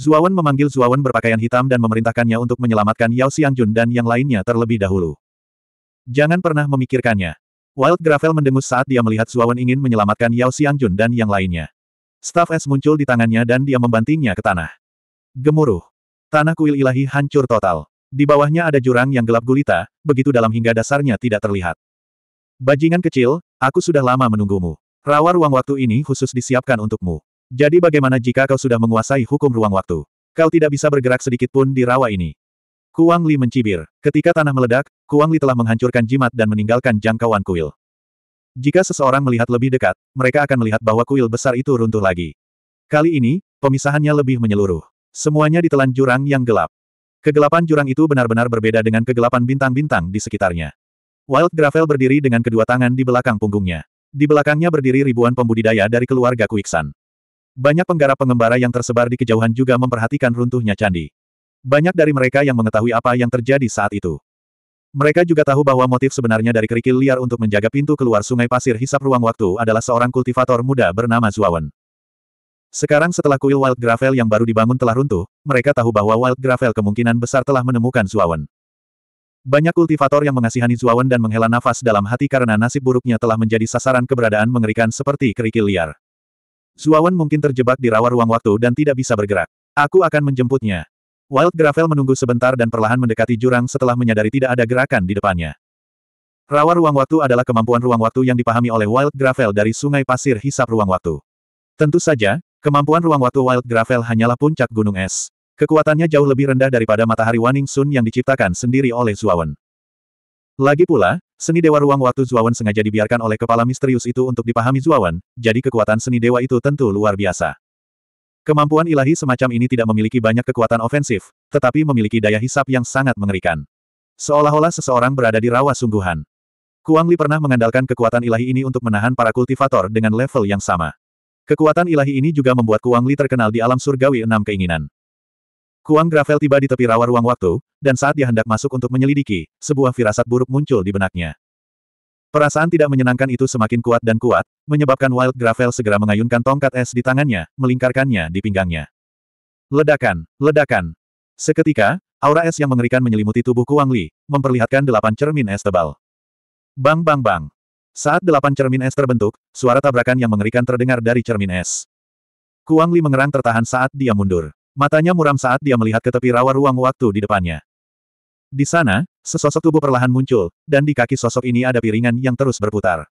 Zuawan memanggil Zuawan berpakaian hitam dan memerintahkannya untuk menyelamatkan Yao Xiangjun dan yang lainnya terlebih dahulu. Jangan pernah memikirkannya. Wild Gravel mendengus saat dia melihat Zuawan ingin menyelamatkan Yao Xiangjun dan yang lainnya. Staff es muncul di tangannya dan dia membantingnya ke tanah. Gemuruh. Tanah kuil ilahi hancur total. Di bawahnya ada jurang yang gelap gulita, begitu dalam hingga dasarnya tidak terlihat. Bajingan kecil, aku sudah lama menunggumu. Rawa ruang waktu ini khusus disiapkan untukmu. Jadi bagaimana jika kau sudah menguasai hukum ruang waktu? Kau tidak bisa bergerak sedikit pun di rawa ini. Kuang Li mencibir. Ketika tanah meledak, Kuang Li telah menghancurkan jimat dan meninggalkan jangkauan kuil. Jika seseorang melihat lebih dekat, mereka akan melihat bahwa kuil besar itu runtuh lagi. Kali ini, pemisahannya lebih menyeluruh. Semuanya ditelan jurang yang gelap. Kegelapan jurang itu benar-benar berbeda dengan kegelapan bintang-bintang di sekitarnya. Wild Gravel berdiri dengan kedua tangan di belakang punggungnya. Di belakangnya berdiri ribuan pembudidaya dari keluarga Kuiksan. Banyak penggarap pengembara yang tersebar di kejauhan juga memperhatikan runtuhnya candi. Banyak dari mereka yang mengetahui apa yang terjadi saat itu. Mereka juga tahu bahwa motif sebenarnya dari kerikil liar untuk menjaga pintu keluar sungai pasir hisap ruang waktu adalah seorang kultivator muda bernama Zuawan. Sekarang setelah kuil Wild Gravel yang baru dibangun telah runtuh, mereka tahu bahwa Wild Gravel kemungkinan besar telah menemukan Zuawan. Banyak kultivator yang mengasihani Zuawan dan menghela nafas dalam hati karena nasib buruknya telah menjadi sasaran keberadaan mengerikan seperti kerikil liar. Zuawan mungkin terjebak di rawa ruang waktu dan tidak bisa bergerak. Aku akan menjemputnya. Wild Gravel menunggu sebentar dan perlahan mendekati jurang setelah menyadari tidak ada gerakan di depannya. Rawa ruang waktu adalah kemampuan ruang waktu yang dipahami oleh Wild Gravel dari sungai pasir hisap ruang waktu. Tentu saja, kemampuan ruang waktu Wild Gravel hanyalah puncak gunung es. Kekuatannya jauh lebih rendah daripada matahari Waning Sun yang diciptakan sendiri oleh Zuawan. Lagi pula, seni dewa ruang waktu Zuawan sengaja dibiarkan oleh kepala misterius itu untuk dipahami Zuawan, jadi kekuatan seni dewa itu tentu luar biasa. Kemampuan ilahi semacam ini tidak memiliki banyak kekuatan ofensif, tetapi memiliki daya hisap yang sangat mengerikan. Seolah-olah seseorang berada di rawa sungguhan. Kuang Li pernah mengandalkan kekuatan ilahi ini untuk menahan para kultivator dengan level yang sama. Kekuatan ilahi ini juga membuat Kuang Li terkenal di alam surgawi enam keinginan. Kuang Gravel tiba di tepi rawa ruang waktu, dan saat dia hendak masuk untuk menyelidiki, sebuah firasat buruk muncul di benaknya. Perasaan tidak menyenangkan itu semakin kuat dan kuat, menyebabkan Wild Gravel segera mengayunkan tongkat es di tangannya, melingkarkannya di pinggangnya. Ledakan, ledakan. Seketika, aura es yang mengerikan menyelimuti tubuh Kuang Li, memperlihatkan delapan cermin es tebal. Bang bang bang. Saat delapan cermin es terbentuk, suara tabrakan yang mengerikan terdengar dari cermin es. Kuang Li mengerang tertahan saat dia mundur. Matanya muram saat dia melihat ke tepi rawa ruang waktu di depannya. Di sana, sesosok tubuh perlahan muncul, dan di kaki sosok ini ada piringan yang terus berputar.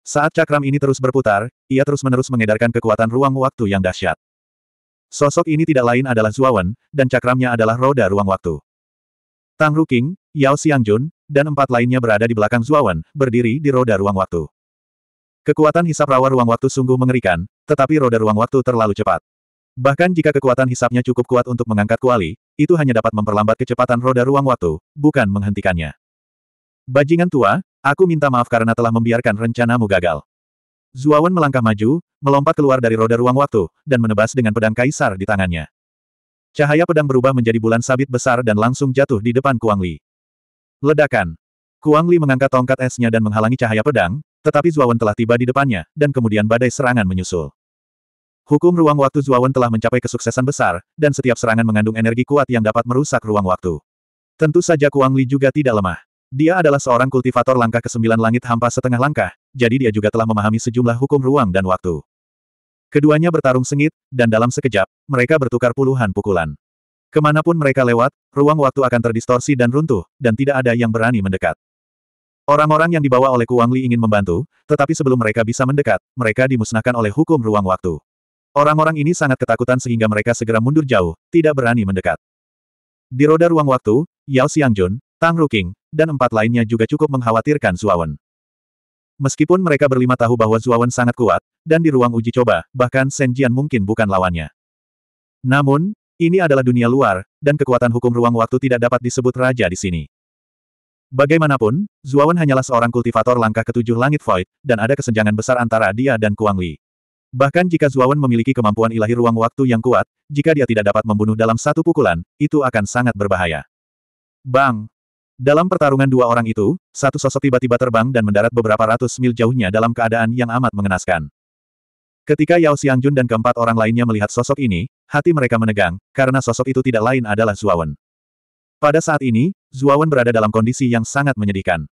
Saat cakram ini terus berputar, ia terus-menerus mengedarkan kekuatan ruang waktu yang dahsyat. Sosok ini tidak lain adalah Zuawan, dan cakramnya adalah roda ruang waktu. Tang Ruking, Yao Xiangjun, dan empat lainnya berada di belakang Zuawan, berdiri di roda ruang waktu. Kekuatan hisap rawa ruang waktu sungguh mengerikan, tetapi roda ruang waktu terlalu cepat. Bahkan jika kekuatan hisapnya cukup kuat untuk mengangkat kuali, itu hanya dapat memperlambat kecepatan roda ruang waktu, bukan menghentikannya. Bajingan tua, aku minta maaf karena telah membiarkan rencanamu gagal. Zuawan melangkah maju, melompat keluar dari roda ruang waktu, dan menebas dengan pedang kaisar di tangannya. Cahaya pedang berubah menjadi bulan sabit besar dan langsung jatuh di depan Kuang Li. Ledakan. Kuang Li mengangkat tongkat esnya dan menghalangi cahaya pedang, tetapi Zuawan telah tiba di depannya, dan kemudian badai serangan menyusul. Hukum ruang waktu Zuawan telah mencapai kesuksesan besar, dan setiap serangan mengandung energi kuat yang dapat merusak ruang waktu. Tentu saja Kuang Li juga tidak lemah. Dia adalah seorang kultivator langkah ke-9 langit hampa setengah langkah, jadi dia juga telah memahami sejumlah hukum ruang dan waktu. Keduanya bertarung sengit, dan dalam sekejap, mereka bertukar puluhan pukulan. Kemanapun mereka lewat, ruang waktu akan terdistorsi dan runtuh, dan tidak ada yang berani mendekat. Orang-orang yang dibawa oleh Kuang Li ingin membantu, tetapi sebelum mereka bisa mendekat, mereka dimusnahkan oleh hukum ruang waktu. Orang-orang ini sangat ketakutan sehingga mereka segera mundur jauh, tidak berani mendekat. Di roda ruang waktu, Yao Xiangjun, Tang Ruking, dan empat lainnya juga cukup mengkhawatirkan Zuawan. Meskipun mereka berlima tahu bahwa Zuawan sangat kuat, dan di ruang uji coba, bahkan Shen Jian mungkin bukan lawannya. Namun, ini adalah dunia luar, dan kekuatan hukum ruang waktu tidak dapat disebut raja di sini. Bagaimanapun, Zuawan hanyalah seorang kultivator langkah ketujuh langit void, dan ada kesenjangan besar antara dia dan Kuang Li. Bahkan jika Zuawan memiliki kemampuan ilahi ruang waktu yang kuat, jika dia tidak dapat membunuh dalam satu pukulan, itu akan sangat berbahaya. Bang! Dalam pertarungan dua orang itu, satu sosok tiba-tiba terbang dan mendarat beberapa ratus mil jauhnya dalam keadaan yang amat mengenaskan. Ketika Yao Xiangjun dan keempat orang lainnya melihat sosok ini, hati mereka menegang, karena sosok itu tidak lain adalah Zuawan. Pada saat ini, Zuawan berada dalam kondisi yang sangat menyedihkan.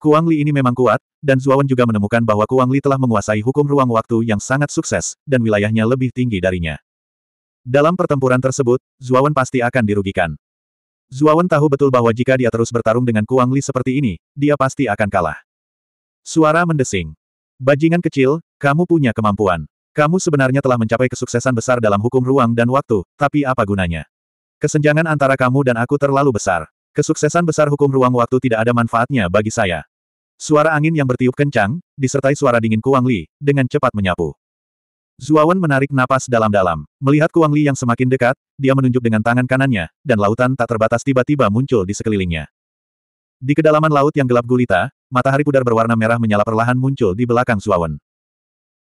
Kuang Li ini memang kuat, dan Zuawan juga menemukan bahwa Kuang Li telah menguasai hukum ruang waktu yang sangat sukses, dan wilayahnya lebih tinggi darinya. Dalam pertempuran tersebut, Zuawan pasti akan dirugikan. Zuawan tahu betul bahwa jika dia terus bertarung dengan Kuang Li seperti ini, dia pasti akan kalah. Suara mendesing. Bajingan kecil, kamu punya kemampuan. Kamu sebenarnya telah mencapai kesuksesan besar dalam hukum ruang dan waktu, tapi apa gunanya? Kesenjangan antara kamu dan aku terlalu besar. Kesuksesan besar hukum ruang waktu tidak ada manfaatnya bagi saya. Suara angin yang bertiup kencang, disertai suara dingin Kuang Li, dengan cepat menyapu. Zuawan menarik napas dalam-dalam. Melihat Kuang Li yang semakin dekat, dia menunjuk dengan tangan kanannya, dan lautan tak terbatas tiba-tiba muncul di sekelilingnya. Di kedalaman laut yang gelap gulita, matahari pudar berwarna merah menyala perlahan muncul di belakang Zuawan.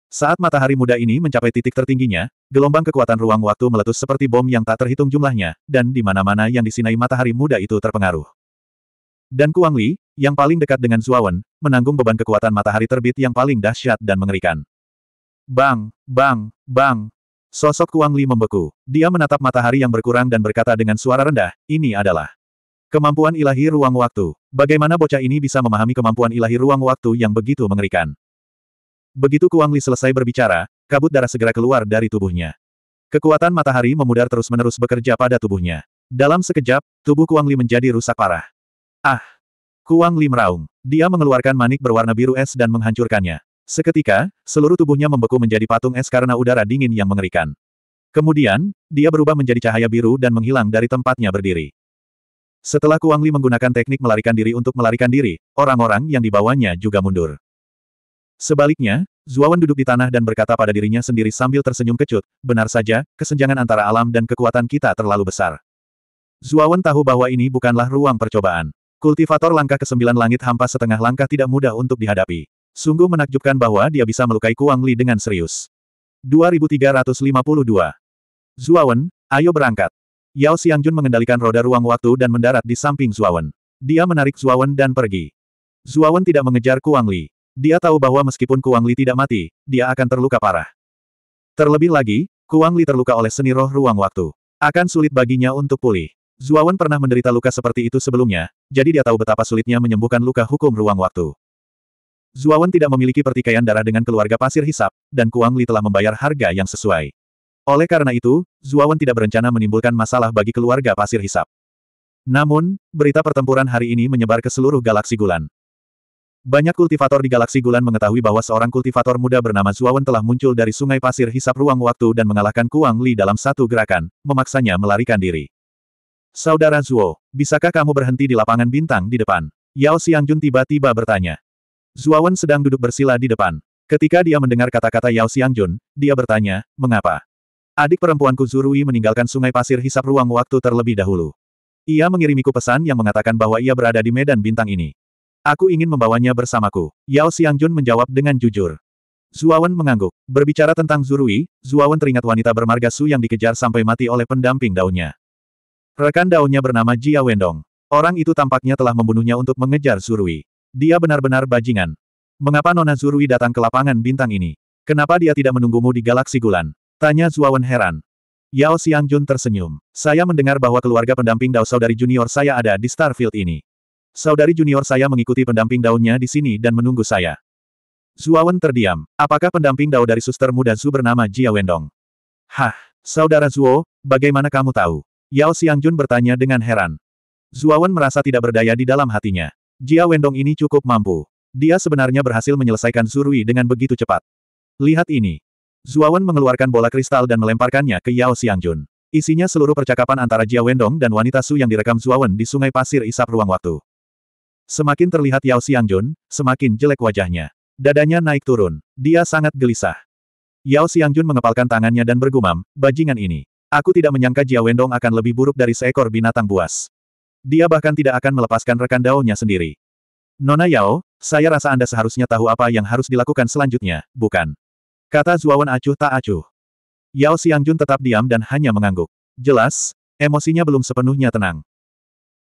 Saat matahari muda ini mencapai titik tertingginya, gelombang kekuatan ruang waktu meletus seperti bom yang tak terhitung jumlahnya, dan di mana-mana yang disinai matahari muda itu terpengaruh. Dan Kuang Li, yang paling dekat dengan Zuawan, menanggung beban kekuatan matahari terbit yang paling dahsyat dan mengerikan. Bang, bang, bang. Sosok Kuang Li membeku. Dia menatap matahari yang berkurang dan berkata dengan suara rendah, ini adalah kemampuan ilahi ruang waktu. Bagaimana bocah ini bisa memahami kemampuan ilahi ruang waktu yang begitu mengerikan? Begitu Kuang Li selesai berbicara, kabut darah segera keluar dari tubuhnya. Kekuatan matahari memudar terus-menerus bekerja pada tubuhnya. Dalam sekejap, tubuh Kuang Li menjadi rusak parah. Ah! Kuang Li meraung. Dia mengeluarkan manik berwarna biru es dan menghancurkannya. Seketika, seluruh tubuhnya membeku menjadi patung es karena udara dingin yang mengerikan. Kemudian, dia berubah menjadi cahaya biru dan menghilang dari tempatnya berdiri. Setelah Kuang Li menggunakan teknik melarikan diri untuk melarikan diri, orang-orang yang dibawanya juga mundur. Sebaliknya, Zuawan duduk di tanah dan berkata pada dirinya sendiri sambil tersenyum kecut, benar saja, kesenjangan antara alam dan kekuatan kita terlalu besar. Zuawan tahu bahwa ini bukanlah ruang percobaan. Kultivator langkah ke sembilan langit hampa setengah langkah tidak mudah untuk dihadapi. Sungguh menakjubkan bahwa dia bisa melukai Kuang Li dengan serius. 2352. Zuawan, ayo berangkat. Yao Xiangjun mengendalikan roda ruang waktu dan mendarat di samping Zuawan. Dia menarik Zuawan dan pergi. Zuawan tidak mengejar Kuang Li. Dia tahu bahwa meskipun Kuang Li tidak mati, dia akan terluka parah. Terlebih lagi, Kuang Li terluka oleh seni roh ruang waktu. Akan sulit baginya untuk pulih. Zuawan pernah menderita luka seperti itu sebelumnya, jadi dia tahu betapa sulitnya menyembuhkan luka hukum ruang waktu. Zuawan tidak memiliki pertikaian darah dengan keluarga pasir hisap, dan Kuang Li telah membayar harga yang sesuai. Oleh karena itu, Zuawan tidak berencana menimbulkan masalah bagi keluarga pasir hisap. Namun, berita pertempuran hari ini menyebar ke seluruh galaksi Gulan. Banyak kultivator di galaksi Gulan mengetahui bahwa seorang kultivator muda bernama Zuawan telah muncul dari sungai pasir hisap ruang waktu dan mengalahkan Kuang Li dalam satu gerakan, memaksanya melarikan diri. Saudara Zuo, bisakah kamu berhenti di lapangan bintang di depan? Yao Xiangjun tiba-tiba bertanya. Zuo Wen sedang duduk bersila di depan. Ketika dia mendengar kata-kata Yao Xiangjun, dia bertanya, mengapa? Adik perempuanku Zurui meninggalkan sungai pasir hisap ruang waktu terlebih dahulu. Ia mengirimiku pesan yang mengatakan bahwa ia berada di medan bintang ini. Aku ingin membawanya bersamaku. Yao Xiangjun menjawab dengan jujur. Zuawan mengangguk. Berbicara tentang Zurui, Zuawan teringat wanita bermarga Su yang dikejar sampai mati oleh pendamping daunnya. Rekan daunnya bernama Jia Wendong. Orang itu tampaknya telah membunuhnya untuk mengejar Zurui. Dia benar-benar bajingan. Mengapa Nona Zurui datang ke lapangan bintang ini? Kenapa dia tidak menunggumu di galaksi Gulan? Tanya Zuawan heran. Yao Xiangjun tersenyum. Saya mendengar bahwa keluarga pendamping Dao saudari junior saya ada di Starfield ini. Saudari junior saya mengikuti pendamping daunnya di sini dan menunggu saya. Zuawan terdiam. Apakah pendamping Dao dari suster muda Zu bernama Jia Wendong? Hah, saudara Zuo, bagaimana kamu tahu? Yao Xiangjun bertanya dengan heran. Zuawan merasa tidak berdaya di dalam hatinya. Jia Wendong ini cukup mampu. Dia sebenarnya berhasil menyelesaikan Zurui dengan begitu cepat. Lihat ini. Zuawan mengeluarkan bola kristal dan melemparkannya ke Yao Xiangjun. Isinya seluruh percakapan antara Jia Wendong dan wanita Su yang direkam Zuawan di sungai pasir isap ruang waktu. Semakin terlihat Yao Xiangjun, semakin jelek wajahnya. Dadanya naik turun. Dia sangat gelisah. Yao Xiangjun mengepalkan tangannya dan bergumam, bajingan ini. Aku tidak menyangka Jia Wendong akan lebih buruk dari seekor binatang buas. Dia bahkan tidak akan melepaskan rekan daunnya sendiri. Nona Yao, saya rasa Anda seharusnya tahu apa yang harus dilakukan selanjutnya, bukan? Kata Zuawan acuh tak acuh. Yao Xiangjun tetap diam dan hanya mengangguk. Jelas, emosinya belum sepenuhnya tenang.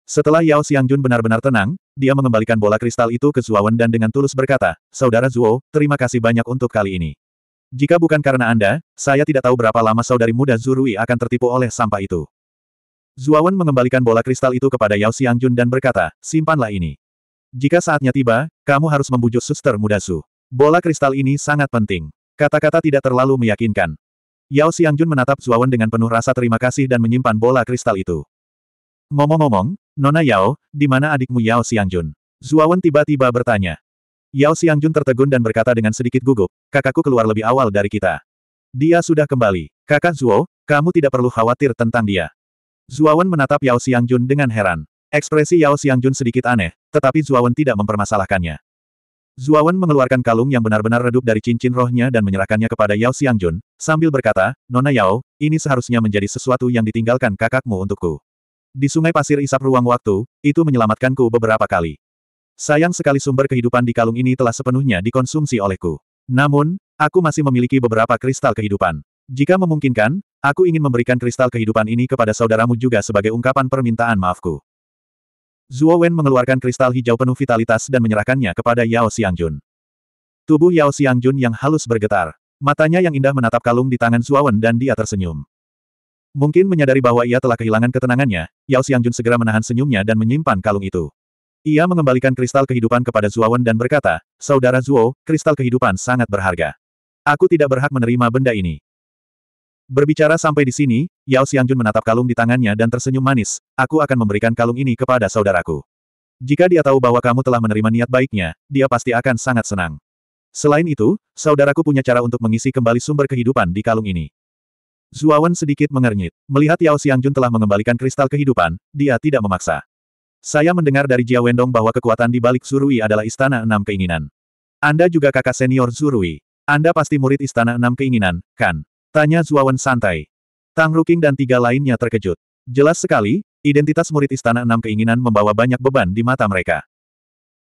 Setelah Yao Xiangjun benar-benar tenang, dia mengembalikan bola kristal itu ke Zuawan dan dengan tulus berkata, Saudara Zuo, terima kasih banyak untuk kali ini. Jika bukan karena Anda, saya tidak tahu berapa lama saudari muda Zurui akan tertipu oleh sampah itu. Zuawan mengembalikan bola kristal itu kepada Yao Xiangjun dan berkata, simpanlah ini. Jika saatnya tiba, kamu harus membujuk suster muda Su. Bola kristal ini sangat penting. Kata-kata tidak terlalu meyakinkan. Yao Xiangjun menatap Zuawan dengan penuh rasa terima kasih dan menyimpan bola kristal itu. Ngomong-ngomong, Nona Yao, di mana adikmu Yao Xiangjun? Zuawan tiba-tiba bertanya. Yao Xiangjun tertegun dan berkata dengan sedikit gugup, kakakku keluar lebih awal dari kita. Dia sudah kembali. Kakak Zuo, kamu tidak perlu khawatir tentang dia. Zuawan menatap Yao Xiangjun dengan heran. Ekspresi Yao Xiangjun sedikit aneh, tetapi Zuawan tidak mempermasalahkannya. Zuawan mengeluarkan kalung yang benar-benar redup dari cincin rohnya dan menyerahkannya kepada Yao Xiangjun, sambil berkata, Nona Yao, ini seharusnya menjadi sesuatu yang ditinggalkan kakakmu untukku. Di sungai pasir isap ruang waktu, itu menyelamatkanku beberapa kali. Sayang sekali sumber kehidupan di kalung ini telah sepenuhnya dikonsumsi olehku. Namun, aku masih memiliki beberapa kristal kehidupan. Jika memungkinkan, aku ingin memberikan kristal kehidupan ini kepada saudaramu juga sebagai ungkapan permintaan maafku. Zuo Wen mengeluarkan kristal hijau penuh vitalitas dan menyerahkannya kepada Yao Xiangjun. Tubuh Yao Xiangjun yang halus bergetar. Matanya yang indah menatap kalung di tangan Zuo Wen dan dia tersenyum. Mungkin menyadari bahwa ia telah kehilangan ketenangannya, Yao Xiangjun segera menahan senyumnya dan menyimpan kalung itu. Ia mengembalikan kristal kehidupan kepada Zuowen dan berkata, Saudara Zuo, kristal kehidupan sangat berharga. Aku tidak berhak menerima benda ini. Berbicara sampai di sini, Yao Xiangjun menatap kalung di tangannya dan tersenyum manis, aku akan memberikan kalung ini kepada saudaraku. Jika dia tahu bahwa kamu telah menerima niat baiknya, dia pasti akan sangat senang. Selain itu, saudaraku punya cara untuk mengisi kembali sumber kehidupan di kalung ini. Zuawan sedikit mengernyit. Melihat Yao Xiangjun telah mengembalikan kristal kehidupan, dia tidak memaksa. Saya mendengar dari Jia Wendong bahwa kekuatan di balik Zurui adalah Istana Enam Keinginan. Anda juga kakak senior Zurui. Anda pasti murid Istana Enam Keinginan, kan? Tanya Zuawan santai. Tang Ruking dan tiga lainnya terkejut. Jelas sekali, identitas murid Istana Enam Keinginan membawa banyak beban di mata mereka.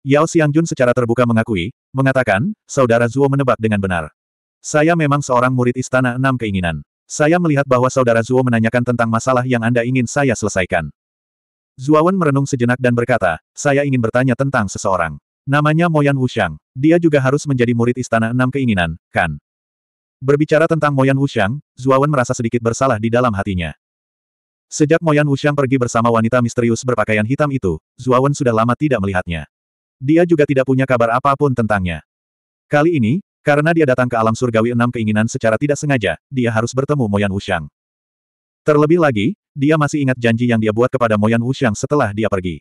Yao Xiangjun secara terbuka mengakui, mengatakan, saudara Zuo menebak dengan benar. Saya memang seorang murid Istana Enam Keinginan. Saya melihat bahwa saudara Zuo menanyakan tentang masalah yang Anda ingin saya selesaikan. Zuawan merenung sejenak dan berkata, saya ingin bertanya tentang seseorang. Namanya Moyan Wushang, Dia juga harus menjadi murid Istana Enam Keinginan, kan? Berbicara tentang Moyan Wushang, Zuawan merasa sedikit bersalah di dalam hatinya. Sejak Moyan Wushang pergi bersama wanita misterius berpakaian hitam itu, Zuawan sudah lama tidak melihatnya. Dia juga tidak punya kabar apapun tentangnya. Kali ini, karena dia datang ke alam surgawi enam keinginan secara tidak sengaja, dia harus bertemu Moyan Wushang. Terlebih lagi, dia masih ingat janji yang dia buat kepada Moyan Wuxiang setelah dia pergi.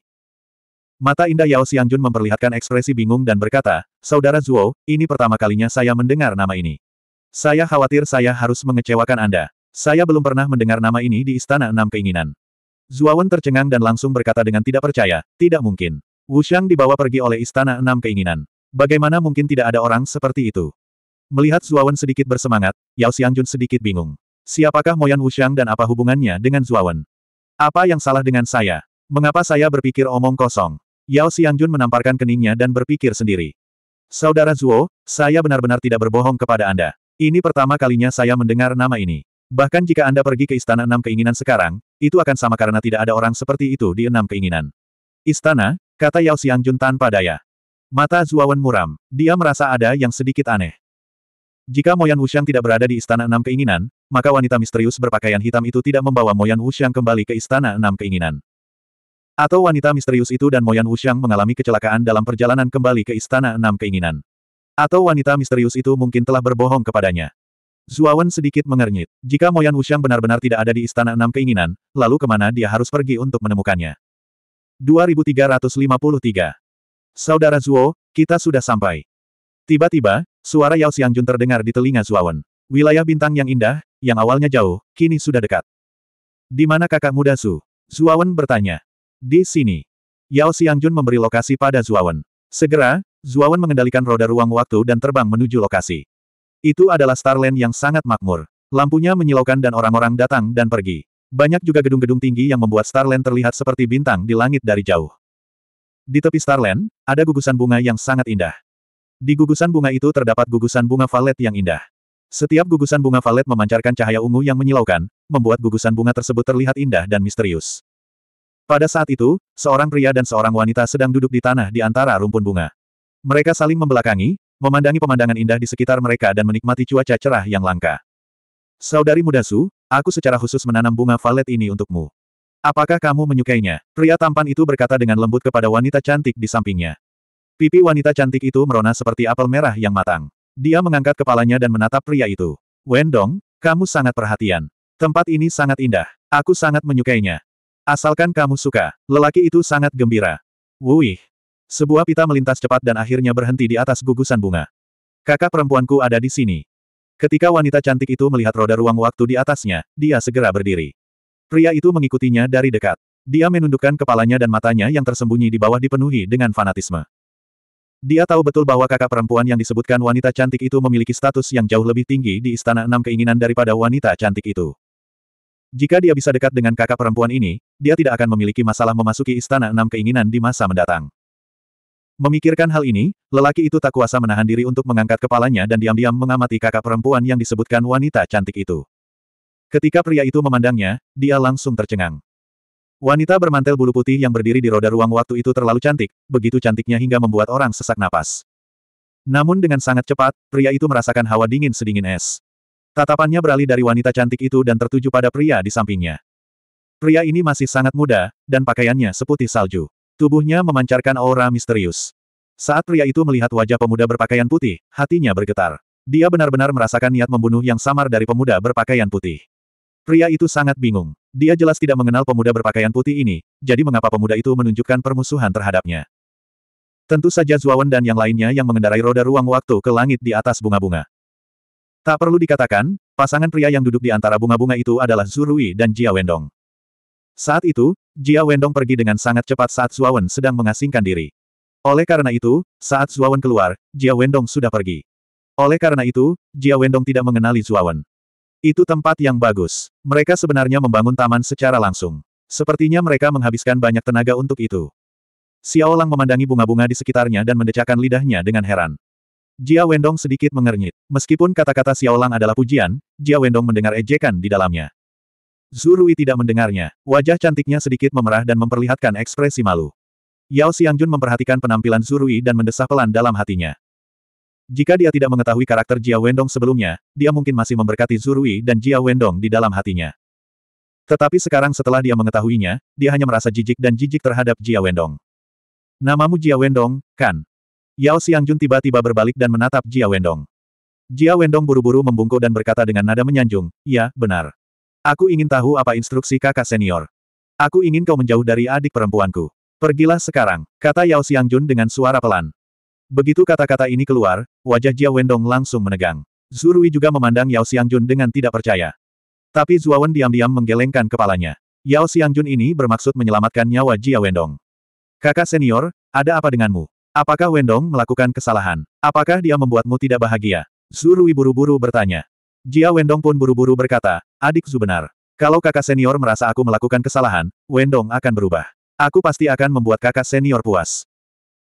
Mata indah Yao Xiangjun memperlihatkan ekspresi bingung dan berkata, Saudara Zuo, ini pertama kalinya saya mendengar nama ini. Saya khawatir saya harus mengecewakan Anda. Saya belum pernah mendengar nama ini di Istana Enam Keinginan. Wen tercengang dan langsung berkata dengan tidak percaya, tidak mungkin. Wuxiang dibawa pergi oleh Istana Enam Keinginan. Bagaimana mungkin tidak ada orang seperti itu? Melihat Zuo Wen sedikit bersemangat, Yao Xiangjun sedikit bingung. Siapakah Moyan Wuxiang dan apa hubungannya dengan Zuawan? Apa yang salah dengan saya? Mengapa saya berpikir omong kosong? Yao Xiangjun menamparkan keningnya dan berpikir sendiri. Saudara Zuo, saya benar-benar tidak berbohong kepada Anda. Ini pertama kalinya saya mendengar nama ini. Bahkan jika Anda pergi ke Istana Enam Keinginan sekarang, itu akan sama karena tidak ada orang seperti itu di Enam Keinginan. Istana, kata Yao Xiangjun tanpa daya. Mata Zuawan muram, dia merasa ada yang sedikit aneh. Jika Moyan Wuxiang tidak berada di Istana Enam Keinginan, maka wanita misterius berpakaian hitam itu tidak membawa Moyan Wuxiang kembali ke Istana Enam Keinginan. Atau wanita misterius itu dan Moyan Wuxiang mengalami kecelakaan dalam perjalanan kembali ke Istana Enam Keinginan. Atau wanita misterius itu mungkin telah berbohong kepadanya. Zuawan sedikit mengernyit. Jika Moyan Wuxiang benar-benar tidak ada di Istana Enam Keinginan, lalu kemana dia harus pergi untuk menemukannya? 2353 Saudara Zuo, kita sudah sampai. Tiba-tiba, suara Yao Xiangjun terdengar di telinga Zuawan. Wilayah bintang yang indah, yang awalnya jauh, kini sudah dekat. Di mana kakak muda Su? Zuawan bertanya. Di sini. Yao Xiangjun memberi lokasi pada Zuawan. Segera, Zuawan mengendalikan roda ruang waktu dan terbang menuju lokasi. Itu adalah Starland yang sangat makmur. Lampunya menyilaukan dan orang-orang datang dan pergi. Banyak juga gedung-gedung tinggi yang membuat Starland terlihat seperti bintang di langit dari jauh. Di tepi Starland, ada gugusan bunga yang sangat indah. Di gugusan bunga itu terdapat gugusan bunga valet yang indah. Setiap gugusan bunga valet memancarkan cahaya ungu yang menyilaukan, membuat gugusan bunga tersebut terlihat indah dan misterius. Pada saat itu, seorang pria dan seorang wanita sedang duduk di tanah di antara rumpun bunga. Mereka saling membelakangi, memandangi pemandangan indah di sekitar mereka dan menikmati cuaca cerah yang langka. Saudari muda Su, aku secara khusus menanam bunga valet ini untukmu. Apakah kamu menyukainya? Pria tampan itu berkata dengan lembut kepada wanita cantik di sampingnya. Pipi wanita cantik itu merona seperti apel merah yang matang. Dia mengangkat kepalanya dan menatap pria itu. Wendong, kamu sangat perhatian. Tempat ini sangat indah. Aku sangat menyukainya. Asalkan kamu suka, lelaki itu sangat gembira. Wuih. Sebuah pita melintas cepat dan akhirnya berhenti di atas gugusan bunga. Kakak perempuanku ada di sini. Ketika wanita cantik itu melihat roda ruang waktu di atasnya, dia segera berdiri. Pria itu mengikutinya dari dekat. Dia menundukkan kepalanya dan matanya yang tersembunyi di bawah dipenuhi dengan fanatisme. Dia tahu betul bahwa kakak perempuan yang disebutkan wanita cantik itu memiliki status yang jauh lebih tinggi di Istana Enam Keinginan daripada wanita cantik itu. Jika dia bisa dekat dengan kakak perempuan ini, dia tidak akan memiliki masalah memasuki Istana Enam Keinginan di masa mendatang. Memikirkan hal ini, lelaki itu tak kuasa menahan diri untuk mengangkat kepalanya dan diam-diam mengamati kakak perempuan yang disebutkan wanita cantik itu. Ketika pria itu memandangnya, dia langsung tercengang. Wanita bermantel bulu putih yang berdiri di roda ruang waktu itu terlalu cantik, begitu cantiknya hingga membuat orang sesak napas. Namun dengan sangat cepat, pria itu merasakan hawa dingin sedingin es. Tatapannya beralih dari wanita cantik itu dan tertuju pada pria di sampingnya. Pria ini masih sangat muda, dan pakaiannya seputih salju. Tubuhnya memancarkan aura misterius. Saat pria itu melihat wajah pemuda berpakaian putih, hatinya bergetar. Dia benar-benar merasakan niat membunuh yang samar dari pemuda berpakaian putih. Pria itu sangat bingung. Dia jelas tidak mengenal pemuda berpakaian putih ini, jadi mengapa pemuda itu menunjukkan permusuhan terhadapnya. Tentu saja Zuawan dan yang lainnya yang mengendarai roda ruang waktu ke langit di atas bunga-bunga. Tak perlu dikatakan, pasangan pria yang duduk di antara bunga-bunga itu adalah Zurui dan Jia Wendong. Saat itu, Jia Wendong pergi dengan sangat cepat saat Zuawan sedang mengasingkan diri. Oleh karena itu, saat Zuawan keluar, Jia Wendong sudah pergi. Oleh karena itu, Jia Wendong tidak mengenali Zuawan. Itu tempat yang bagus. Mereka sebenarnya membangun taman secara langsung. Sepertinya mereka menghabiskan banyak tenaga untuk itu. Xiao Lang memandangi bunga-bunga di sekitarnya dan mendecakkan lidahnya dengan heran. Jia Wendong sedikit mengernyit. Meskipun kata-kata Xiao Lang adalah pujian, Jia Wendong mendengar ejekan di dalamnya. Zurui tidak mendengarnya. Wajah cantiknya sedikit memerah dan memperlihatkan ekspresi malu. Yao Xiangjun memperhatikan penampilan Zurui dan mendesah pelan dalam hatinya. Jika dia tidak mengetahui karakter Jia Wendong sebelumnya, dia mungkin masih memberkati Zurui dan Jia Wendong di dalam hatinya. Tetapi sekarang setelah dia mengetahuinya, dia hanya merasa jijik dan jijik terhadap Jia Wendong. Namamu Jia Wendong, kan? Yao Xiangjun tiba-tiba berbalik dan menatap Jia Wendong. Jia Wendong buru-buru membungkuk dan berkata dengan nada menyanjung, Ya, benar. Aku ingin tahu apa instruksi kakak senior. Aku ingin kau menjauh dari adik perempuanku. Pergilah sekarang, kata Yao Xiangjun dengan suara pelan. Begitu kata-kata ini keluar, wajah Jia Wendong langsung menegang. Zurui juga memandang Yao Xiangjun dengan tidak percaya. Tapi Zuawan diam-diam menggelengkan kepalanya. Yao Xiangjun ini bermaksud menyelamatkan nyawa Jia Wendong. Kakak senior, ada apa denganmu? Apakah Wendong melakukan kesalahan? Apakah dia membuatmu tidak bahagia? Zurui buru-buru bertanya. Jia Wendong pun buru-buru berkata, adik benar. Kalau kakak senior merasa aku melakukan kesalahan, Wendong akan berubah. Aku pasti akan membuat kakak senior puas.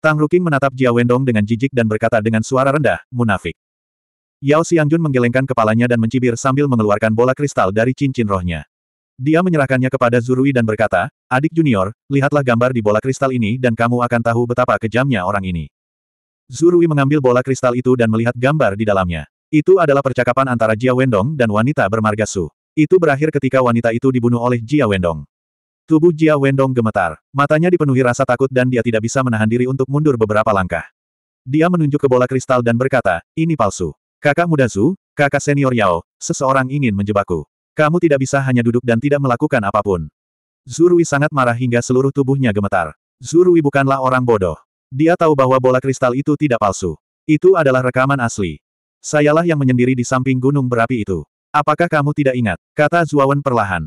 Tang Ruking menatap Jia Wendong dengan jijik dan berkata dengan suara rendah, munafik. Yao Xiangjun menggelengkan kepalanya dan mencibir sambil mengeluarkan bola kristal dari cincin rohnya. Dia menyerahkannya kepada Zurui dan berkata, adik junior, lihatlah gambar di bola kristal ini dan kamu akan tahu betapa kejamnya orang ini. Zurui mengambil bola kristal itu dan melihat gambar di dalamnya. Itu adalah percakapan antara Jia Wendong dan wanita bermarga Su. Itu berakhir ketika wanita itu dibunuh oleh Jia Wendong. Tubuh Jia Wendong gemetar, matanya dipenuhi rasa takut dan dia tidak bisa menahan diri untuk mundur beberapa langkah. Dia menunjuk ke bola kristal dan berkata, ini palsu. Kakak muda Zhu, kakak senior Yao, seseorang ingin menjebakku. Kamu tidak bisa hanya duduk dan tidak melakukan apapun. Zurui sangat marah hingga seluruh tubuhnya gemetar. Zurui bukanlah orang bodoh. Dia tahu bahwa bola kristal itu tidak palsu. Itu adalah rekaman asli. Sayalah yang menyendiri di samping gunung berapi itu. Apakah kamu tidak ingat? Kata Zuawan perlahan.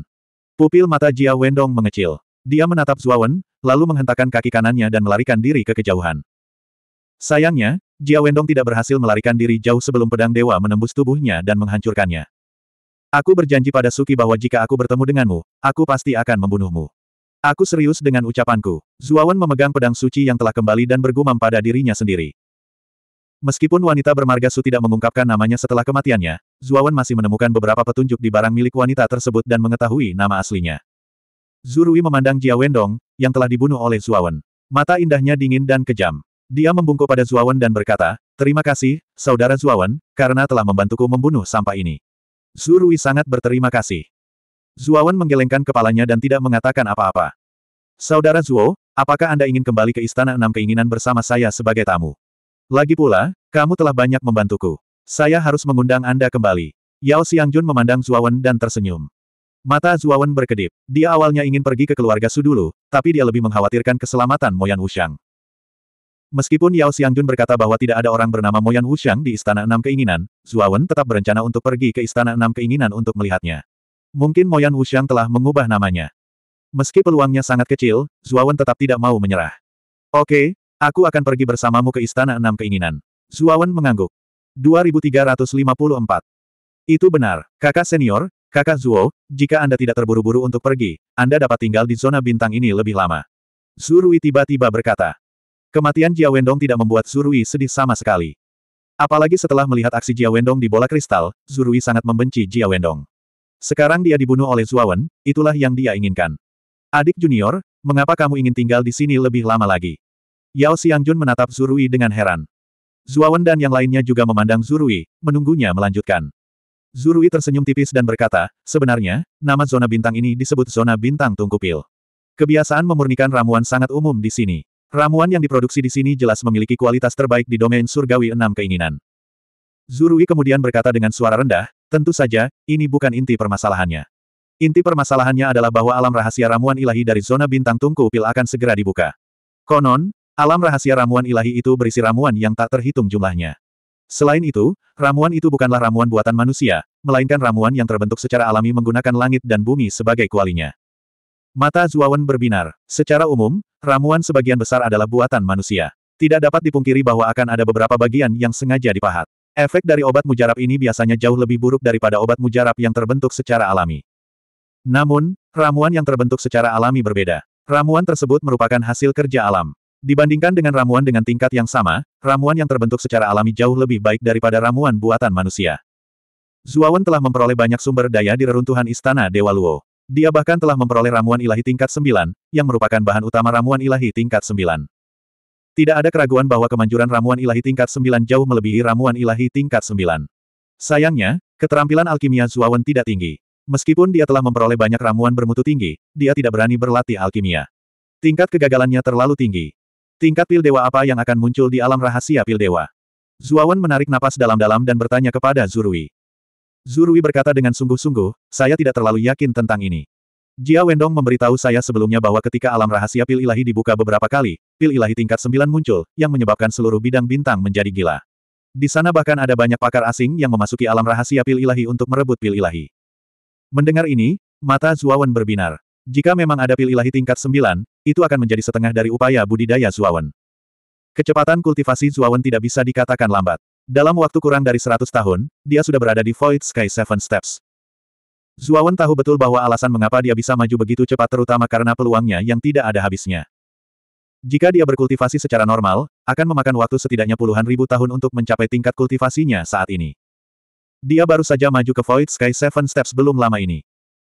Pupil mata Jia Wendong mengecil. Dia menatap Zuawan, lalu menghentakkan kaki kanannya dan melarikan diri ke kejauhan. Sayangnya, Jia Wendong tidak berhasil melarikan diri jauh sebelum pedang dewa menembus tubuhnya dan menghancurkannya. Aku berjanji pada Suki bahwa jika aku bertemu denganmu, aku pasti akan membunuhmu. Aku serius dengan ucapanku. Zuawan memegang pedang suci yang telah kembali dan bergumam pada dirinya sendiri. Meskipun wanita bermarga Su tidak mengungkapkan namanya setelah kematiannya, Zuawan masih menemukan beberapa petunjuk di barang milik wanita tersebut dan mengetahui nama aslinya. Zurui memandang Jia Wendong, yang telah dibunuh oleh Zuawan. Mata indahnya dingin dan kejam. Dia membungkuk pada Zuawan dan berkata, Terima kasih, Saudara Zuawan, karena telah membantuku membunuh sampah ini. Zurui sangat berterima kasih. Zuawan menggelengkan kepalanya dan tidak mengatakan apa-apa. Saudara Zuo, apakah Anda ingin kembali ke Istana Enam Keinginan bersama saya sebagai tamu? Lagi pula, kamu telah banyak membantuku. Saya harus mengundang Anda kembali. Yao Xiangjun memandang Zuawan dan tersenyum. Mata Zuawan berkedip. Dia awalnya ingin pergi ke keluarga Su dulu, tapi dia lebih mengkhawatirkan keselamatan Moyan Wushang. Meskipun Yao Xiangjun berkata bahwa tidak ada orang bernama Moyan Wushang di Istana Enam Keinginan, Zuawan tetap berencana untuk pergi ke Istana Enam Keinginan untuk melihatnya. Mungkin Moyan Wushang telah mengubah namanya. Meski peluangnya sangat kecil, Zuawan tetap tidak mau menyerah. Oke, Aku akan pergi bersamamu ke Istana Enam Keinginan. Zuawan mengangguk. 2354. Itu benar, kakak senior, kakak Zuo, jika Anda tidak terburu-buru untuk pergi, Anda dapat tinggal di zona bintang ini lebih lama. Zurui tiba-tiba berkata. Kematian Jia Wendong tidak membuat Zurui sedih sama sekali. Apalagi setelah melihat aksi Jia Wendong di bola kristal, Zurui sangat membenci Jia Wendong. Sekarang dia dibunuh oleh Zuawan, itulah yang dia inginkan. Adik junior, mengapa kamu ingin tinggal di sini lebih lama lagi? Yao Xiangjun menatap Zurui dengan heran. Zuawan dan yang lainnya juga memandang Zurui, menunggunya melanjutkan. Zurui tersenyum tipis dan berkata, sebenarnya, nama zona bintang ini disebut zona bintang tungkupil. Kebiasaan memurnikan ramuan sangat umum di sini. Ramuan yang diproduksi di sini jelas memiliki kualitas terbaik di domain surgawi enam keinginan. Zurui kemudian berkata dengan suara rendah, tentu saja, ini bukan inti permasalahannya. Inti permasalahannya adalah bahwa alam rahasia ramuan ilahi dari zona bintang tungku pil akan segera dibuka. Konon, Alam rahasia ramuan ilahi itu berisi ramuan yang tak terhitung jumlahnya. Selain itu, ramuan itu bukanlah ramuan buatan manusia, melainkan ramuan yang terbentuk secara alami menggunakan langit dan bumi sebagai kualinya. Mata Zuawan berbinar. Secara umum, ramuan sebagian besar adalah buatan manusia. Tidak dapat dipungkiri bahwa akan ada beberapa bagian yang sengaja dipahat. Efek dari obat mujarab ini biasanya jauh lebih buruk daripada obat mujarab yang terbentuk secara alami. Namun, ramuan yang terbentuk secara alami berbeda. Ramuan tersebut merupakan hasil kerja alam. Dibandingkan dengan ramuan dengan tingkat yang sama, ramuan yang terbentuk secara alami jauh lebih baik daripada ramuan buatan manusia. Zuawan telah memperoleh banyak sumber daya di reruntuhan Istana Dewa Luo. Dia bahkan telah memperoleh ramuan ilahi tingkat 9, yang merupakan bahan utama ramuan ilahi tingkat 9. Tidak ada keraguan bahwa kemanjuran ramuan ilahi tingkat 9 jauh melebihi ramuan ilahi tingkat 9. Sayangnya, keterampilan alkimia Zuawan tidak tinggi. Meskipun dia telah memperoleh banyak ramuan bermutu tinggi, dia tidak berani berlatih alkimia. Tingkat kegagalannya terlalu tinggi. Tingkat pil dewa apa yang akan muncul di alam rahasia pil dewa? Zuawan menarik napas dalam-dalam dan bertanya kepada Zurui. Zurui berkata dengan sungguh-sungguh, saya tidak terlalu yakin tentang ini. Jia Wendong memberitahu saya sebelumnya bahwa ketika alam rahasia pil ilahi dibuka beberapa kali, pil ilahi tingkat 9 muncul, yang menyebabkan seluruh bidang bintang menjadi gila. Di sana bahkan ada banyak pakar asing yang memasuki alam rahasia pil ilahi untuk merebut pil ilahi. Mendengar ini, mata Zuawan berbinar. Jika memang ada pil ilahi tingkat 9, itu akan menjadi setengah dari upaya budidaya Zuawan. Kecepatan kultivasi Zuawan tidak bisa dikatakan lambat. Dalam waktu kurang dari 100 tahun, dia sudah berada di Void Sky Seven Steps. Zuawan tahu betul bahwa alasan mengapa dia bisa maju begitu cepat terutama karena peluangnya yang tidak ada habisnya. Jika dia berkultivasi secara normal, akan memakan waktu setidaknya puluhan ribu tahun untuk mencapai tingkat kultivasinya saat ini. Dia baru saja maju ke Void Sky Seven Steps belum lama ini.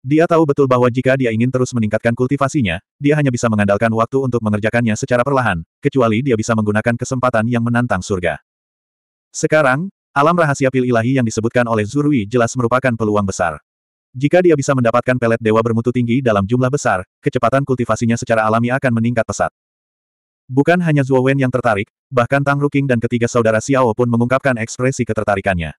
Dia tahu betul bahwa jika dia ingin terus meningkatkan kultivasinya, dia hanya bisa mengandalkan waktu untuk mengerjakannya secara perlahan, kecuali dia bisa menggunakan kesempatan yang menantang surga. Sekarang, alam rahasia pil ilahi yang disebutkan oleh Zurui jelas merupakan peluang besar. Jika dia bisa mendapatkan pelet dewa bermutu tinggi dalam jumlah besar, kecepatan kultivasinya secara alami akan meningkat pesat. Bukan hanya Zhuo Wen yang tertarik, bahkan Tang Ruking dan ketiga saudara Xiao pun mengungkapkan ekspresi ketertarikannya.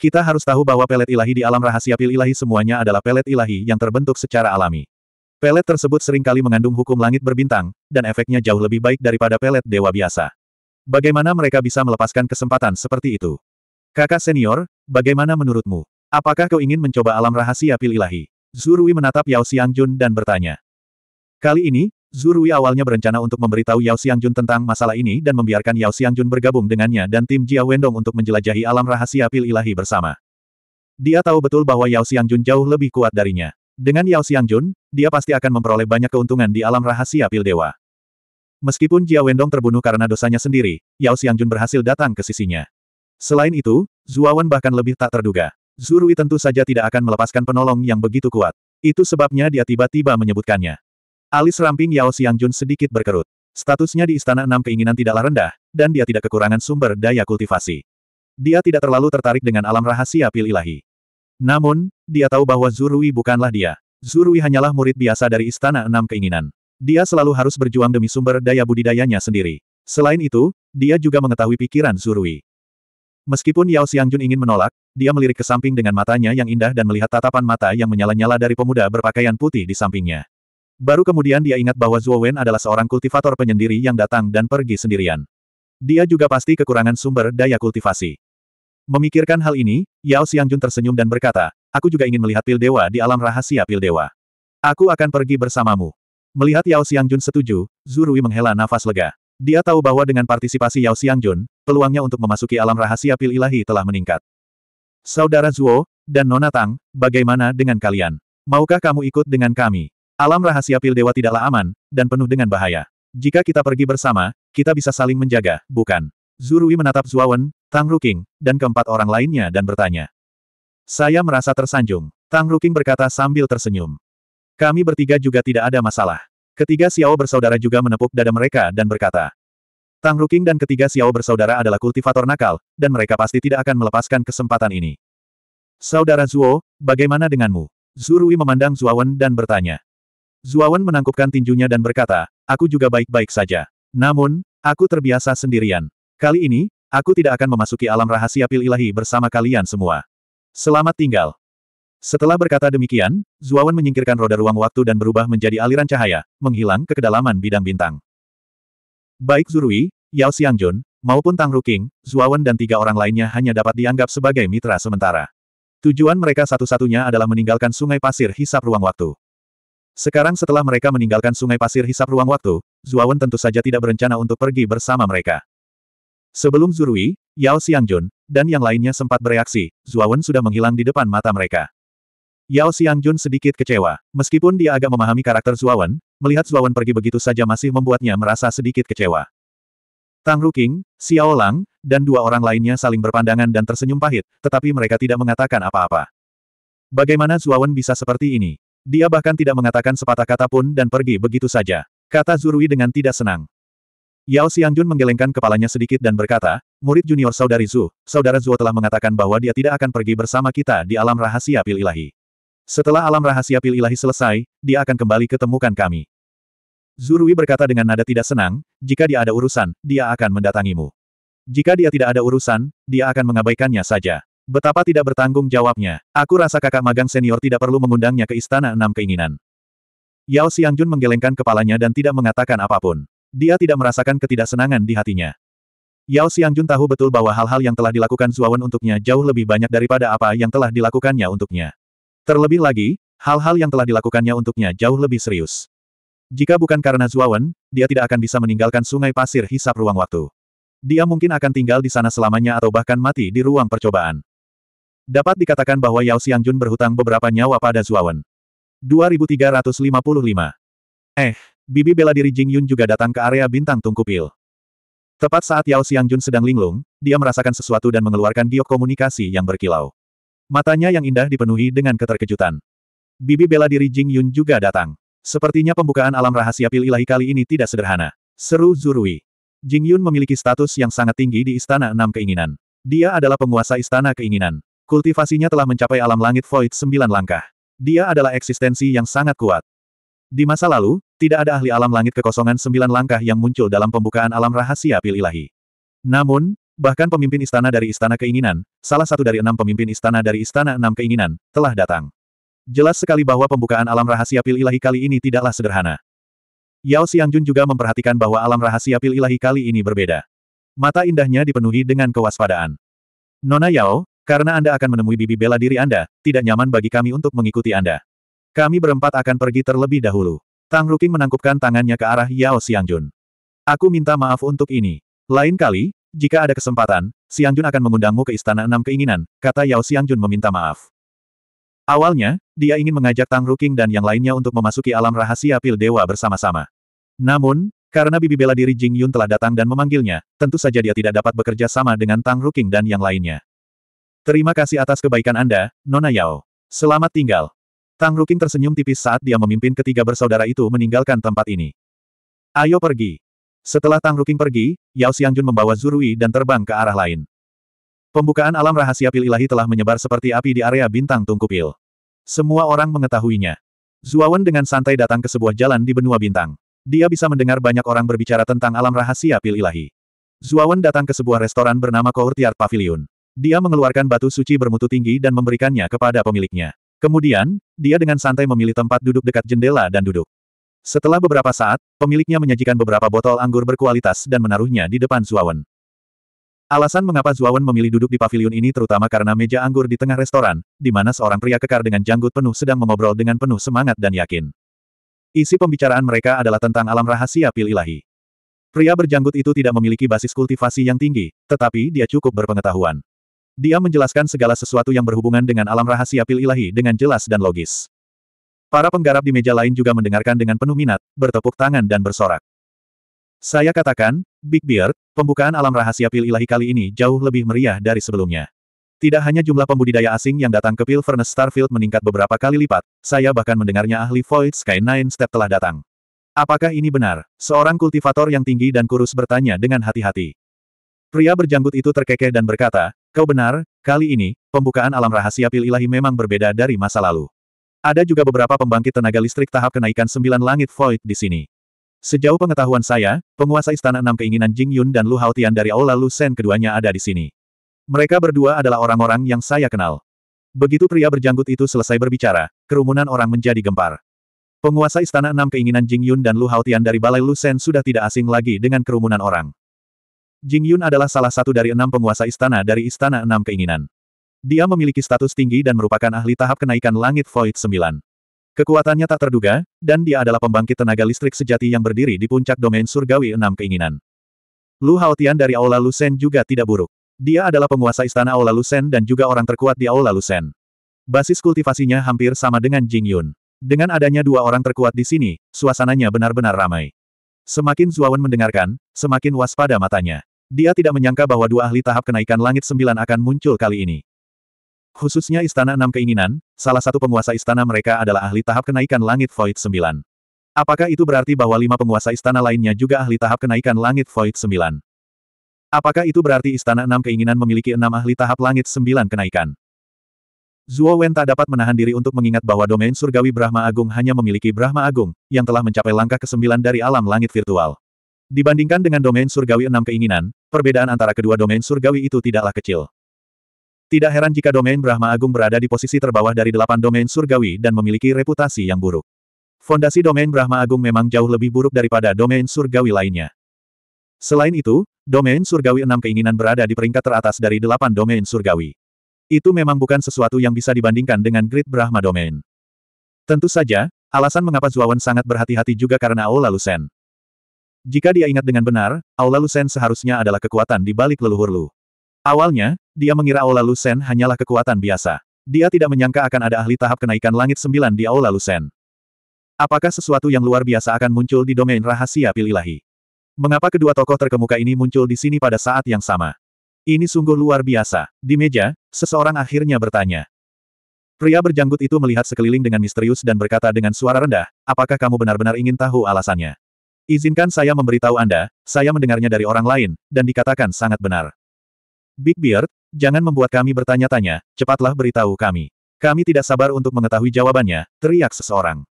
Kita harus tahu bahwa pelet ilahi di alam rahasia pil ilahi semuanya adalah pelet ilahi yang terbentuk secara alami. Pelet tersebut seringkali mengandung hukum langit berbintang, dan efeknya jauh lebih baik daripada pelet dewa biasa. Bagaimana mereka bisa melepaskan kesempatan seperti itu? Kakak senior, bagaimana menurutmu? Apakah kau ingin mencoba alam rahasia pil ilahi? Zurui menatap Yao Xiangjun dan bertanya. Kali ini, Zurui awalnya berencana untuk memberitahu Yao Xiangjun tentang masalah ini dan membiarkan Yao Xiangjun bergabung dengannya dan tim Jia Wendong untuk menjelajahi alam rahasia pil ilahi bersama. Dia tahu betul bahwa Yao Xiangjun jauh lebih kuat darinya. Dengan Yao Xiangjun, dia pasti akan memperoleh banyak keuntungan di alam rahasia pil dewa. Meskipun Jia Wendong terbunuh karena dosanya sendiri, Yao Xiangjun berhasil datang ke sisinya. Selain itu, Zuawan bahkan lebih tak terduga. Zurui tentu saja tidak akan melepaskan penolong yang begitu kuat. Itu sebabnya dia tiba-tiba menyebutkannya. Alis ramping Yao Xiangjun sedikit berkerut. Statusnya di Istana Enam Keinginan tidaklah rendah, dan dia tidak kekurangan sumber daya kultivasi. Dia tidak terlalu tertarik dengan alam rahasia pil ilahi. Namun, dia tahu bahwa Zurui bukanlah dia. Zurui hanyalah murid biasa dari Istana Enam Keinginan. Dia selalu harus berjuang demi sumber daya budidayanya sendiri. Selain itu, dia juga mengetahui pikiran Zurui. Meskipun Yao Xiangjun ingin menolak, dia melirik ke samping dengan matanya yang indah dan melihat tatapan mata yang menyala-nyala dari pemuda berpakaian putih di sampingnya. Baru kemudian dia ingat bahwa Zuo Wen adalah seorang kultivator penyendiri yang datang dan pergi sendirian. Dia juga pasti kekurangan sumber daya kultivasi. Memikirkan hal ini, Yao Xiangjun tersenyum dan berkata, aku juga ingin melihat pil dewa di alam rahasia pil dewa. Aku akan pergi bersamamu. Melihat Yao Xiangjun setuju, Zurui menghela nafas lega. Dia tahu bahwa dengan partisipasi Yao Xiangjun, peluangnya untuk memasuki alam rahasia pil ilahi telah meningkat. Saudara Zuo, dan Nona Tang, bagaimana dengan kalian? Maukah kamu ikut dengan kami? Alam rahasia pil dewa tidaklah aman, dan penuh dengan bahaya. Jika kita pergi bersama, kita bisa saling menjaga, bukan? Zurui menatap Zuawan, Tang Ruking, dan keempat orang lainnya dan bertanya. Saya merasa tersanjung. Tang Ruking berkata sambil tersenyum. Kami bertiga juga tidak ada masalah. Ketiga Xiao bersaudara juga menepuk dada mereka dan berkata. Tang Ruking dan ketiga Xiao bersaudara adalah kultivator nakal, dan mereka pasti tidak akan melepaskan kesempatan ini. Saudara Zuo, bagaimana denganmu? Zurui memandang Zuawan dan bertanya. Zuawan menangkupkan tinjunya dan berkata, aku juga baik-baik saja. Namun, aku terbiasa sendirian. Kali ini, aku tidak akan memasuki alam rahasia pil ilahi bersama kalian semua. Selamat tinggal. Setelah berkata demikian, Zuawan menyingkirkan roda ruang waktu dan berubah menjadi aliran cahaya, menghilang ke kedalaman bidang bintang. Baik Zurui, Yao Xiangjun, maupun Tang Ruking, Zuawan dan tiga orang lainnya hanya dapat dianggap sebagai mitra sementara. Tujuan mereka satu-satunya adalah meninggalkan sungai pasir hisap ruang waktu. Sekarang setelah mereka meninggalkan sungai pasir hisap ruang waktu, Zuawan tentu saja tidak berencana untuk pergi bersama mereka. Sebelum Zurui, Yao Xiangjun, dan yang lainnya sempat bereaksi, Zuawan sudah menghilang di depan mata mereka. Yao Xiangjun sedikit kecewa. Meskipun dia agak memahami karakter Zuawan, melihat Zuawan pergi begitu saja masih membuatnya merasa sedikit kecewa. Tang Ruking, Xiao Lang, dan dua orang lainnya saling berpandangan dan tersenyum pahit, tetapi mereka tidak mengatakan apa-apa. Bagaimana Zuawan bisa seperti ini? Dia bahkan tidak mengatakan sepatah kata pun dan pergi begitu saja, kata Zurui dengan tidak senang. Yao Xiangjun menggelengkan kepalanya sedikit dan berkata, murid junior saudari Zhu, saudara Zhu telah mengatakan bahwa dia tidak akan pergi bersama kita di alam rahasia pil ilahi. Setelah alam rahasia pil ilahi selesai, dia akan kembali ketemukan kami. Zurui berkata dengan nada tidak senang, jika dia ada urusan, dia akan mendatangimu. Jika dia tidak ada urusan, dia akan mengabaikannya saja. Betapa tidak bertanggung jawabnya. Aku rasa kakak magang senior tidak perlu mengundangnya ke istana enam keinginan. Yao Xiangjun menggelengkan kepalanya dan tidak mengatakan apapun. Dia tidak merasakan ketidaksenangan di hatinya. Yao Xiangjun tahu betul bahwa hal-hal yang telah dilakukan Zuawan untuknya jauh lebih banyak daripada apa yang telah dilakukannya untuknya. Terlebih lagi, hal-hal yang telah dilakukannya untuknya jauh lebih serius. Jika bukan karena Zuawan, dia tidak akan bisa meninggalkan sungai pasir hisap ruang waktu. Dia mungkin akan tinggal di sana selamanya atau bahkan mati di ruang percobaan. Dapat dikatakan bahwa Yao Xiangjun berhutang beberapa nyawa pada Zuawan. 2355. Eh, bibi bela diri Jing Yun juga datang ke area bintang tungku pil. Tepat saat Yao Xiangjun sedang linglung, dia merasakan sesuatu dan mengeluarkan giok komunikasi yang berkilau. Matanya yang indah dipenuhi dengan keterkejutan. Bibi bela diri Jing Yun juga datang. Sepertinya pembukaan alam rahasia pil ilahi kali ini tidak sederhana. Seru Zurui. Jing Yun memiliki status yang sangat tinggi di Istana Enam Keinginan. Dia adalah penguasa Istana Keinginan. Kultivasinya telah mencapai alam langit void sembilan langkah. Dia adalah eksistensi yang sangat kuat. Di masa lalu, tidak ada ahli alam langit kekosongan sembilan langkah yang muncul dalam pembukaan alam rahasia pil ilahi. Namun, bahkan pemimpin istana dari Istana Keinginan, salah satu dari enam pemimpin istana dari Istana Enam Keinginan, telah datang. Jelas sekali bahwa pembukaan alam rahasia pil ilahi kali ini tidaklah sederhana. Yao Xiangjun juga memperhatikan bahwa alam rahasia pil ilahi kali ini berbeda. Mata indahnya dipenuhi dengan kewaspadaan. Nona Yao, karena Anda akan menemui bibi bela diri Anda, tidak nyaman bagi kami untuk mengikuti Anda. Kami berempat akan pergi terlebih dahulu. Tang Ruking menangkupkan tangannya ke arah Yao Xiangjun. Aku minta maaf untuk ini. Lain kali, jika ada kesempatan, Xiangjun akan mengundangmu ke Istana Enam Keinginan, kata Yao Xiangjun meminta maaf. Awalnya, dia ingin mengajak Tang Ruking dan yang lainnya untuk memasuki alam rahasia pil dewa bersama-sama. Namun, karena bibi bela diri Jing Yun telah datang dan memanggilnya, tentu saja dia tidak dapat bekerja sama dengan Tang Ruking dan yang lainnya. Terima kasih atas kebaikan Anda, Nona Yao. Selamat tinggal. Tang Ruking tersenyum tipis saat dia memimpin ketiga bersaudara itu meninggalkan tempat ini. Ayo pergi. Setelah Tang Ruking pergi, Yao Xiangjun membawa Zurui dan terbang ke arah lain. Pembukaan alam rahasia pil ilahi telah menyebar seperti api di area bintang tungku pil. Semua orang mengetahuinya. Zuawan dengan santai datang ke sebuah jalan di benua bintang. Dia bisa mendengar banyak orang berbicara tentang alam rahasia pil ilahi. Zuawan datang ke sebuah restoran bernama Courtyard Pavilion. Dia mengeluarkan batu suci bermutu tinggi dan memberikannya kepada pemiliknya. Kemudian, dia dengan santai memilih tempat duduk dekat jendela dan duduk. Setelah beberapa saat, pemiliknya menyajikan beberapa botol anggur berkualitas dan menaruhnya di depan Zuawan. Alasan mengapa Zuawan memilih duduk di pavilion ini terutama karena meja anggur di tengah restoran, di mana seorang pria kekar dengan janggut penuh sedang mengobrol dengan penuh semangat dan yakin. Isi pembicaraan mereka adalah tentang alam rahasia pil ilahi. Pria berjanggut itu tidak memiliki basis kultivasi yang tinggi, tetapi dia cukup berpengetahuan. Dia menjelaskan segala sesuatu yang berhubungan dengan alam rahasia pil ilahi dengan jelas dan logis. Para penggarap di meja lain juga mendengarkan dengan penuh minat, bertepuk tangan dan bersorak. Saya katakan, Big Beard, pembukaan alam rahasia pil ilahi kali ini jauh lebih meriah dari sebelumnya. Tidak hanya jumlah pembudidaya asing yang datang ke Pil Furnace Starfield meningkat beberapa kali lipat, saya bahkan mendengarnya ahli Void Sky Nine Step telah datang. Apakah ini benar? Seorang kultivator yang tinggi dan kurus bertanya dengan hati-hati. Pria berjanggut itu terkekeh dan berkata, Kau benar, kali ini, pembukaan alam rahasia pil ilahi memang berbeda dari masa lalu. Ada juga beberapa pembangkit tenaga listrik tahap kenaikan sembilan langit void di sini. Sejauh pengetahuan saya, penguasa Istana Enam Keinginan Jing Yun dan Lu Haotian dari Aula Lu Sen keduanya ada di sini. Mereka berdua adalah orang-orang yang saya kenal. Begitu pria berjanggut itu selesai berbicara, kerumunan orang menjadi gempar. Penguasa Istana Enam Keinginan Jing Yun dan Lu Haotian dari Balai Lu Sen sudah tidak asing lagi dengan kerumunan orang. Jing Yun adalah salah satu dari enam penguasa istana dari Istana Enam Keinginan. Dia memiliki status tinggi dan merupakan ahli tahap kenaikan langit Void 9. Kekuatannya tak terduga, dan dia adalah pembangkit tenaga listrik sejati yang berdiri di puncak domain surgawi enam keinginan. Lu Haotian dari Aula Lusen juga tidak buruk. Dia adalah penguasa istana Aula Lusen dan juga orang terkuat di Aula Lusen. Basis kultivasinya hampir sama dengan Jing Yun. Dengan adanya dua orang terkuat di sini, suasananya benar-benar ramai. Semakin Zuawan mendengarkan, semakin waspada matanya. Dia tidak menyangka bahwa dua ahli tahap kenaikan langit sembilan akan muncul kali ini. Khususnya Istana Enam Keinginan, salah satu penguasa istana mereka adalah ahli tahap kenaikan langit Void sembilan. Apakah itu berarti bahwa lima penguasa istana lainnya juga ahli tahap kenaikan langit Void sembilan? Apakah itu berarti Istana Enam Keinginan memiliki enam ahli tahap langit sembilan kenaikan? Zuo Wen tak dapat menahan diri untuk mengingat bahwa domain surgawi Brahma Agung hanya memiliki Brahma Agung, yang telah mencapai langkah ke-9 dari alam langit virtual. Dibandingkan dengan domain surgawi enam keinginan, Perbedaan antara kedua domain surgawi itu tidaklah kecil. Tidak heran jika domain Brahma Agung berada di posisi terbawah dari delapan domain surgawi dan memiliki reputasi yang buruk. Fondasi domain Brahma Agung memang jauh lebih buruk daripada domain surgawi lainnya. Selain itu, domain surgawi enam keinginan berada di peringkat teratas dari delapan domain surgawi. Itu memang bukan sesuatu yang bisa dibandingkan dengan grid Brahma Domain. Tentu saja, alasan mengapa Zuawan sangat berhati-hati juga karena Aula Lusen. Jika dia ingat dengan benar, Aula Lusen seharusnya adalah kekuatan di balik leluhur Lu. Awalnya, dia mengira Aula Lusen hanyalah kekuatan biasa. Dia tidak menyangka akan ada ahli tahap kenaikan langit sembilan di Aula Lusen. Apakah sesuatu yang luar biasa akan muncul di domain rahasia pililahi? Mengapa kedua tokoh terkemuka ini muncul di sini pada saat yang sama? Ini sungguh luar biasa. Di meja, seseorang akhirnya bertanya. Pria berjanggut itu melihat sekeliling dengan misterius dan berkata dengan suara rendah, apakah kamu benar-benar ingin tahu alasannya? Izinkan saya memberitahu Anda, saya mendengarnya dari orang lain, dan dikatakan sangat benar. Big Beard, jangan membuat kami bertanya-tanya, cepatlah beritahu kami. Kami tidak sabar untuk mengetahui jawabannya, teriak seseorang.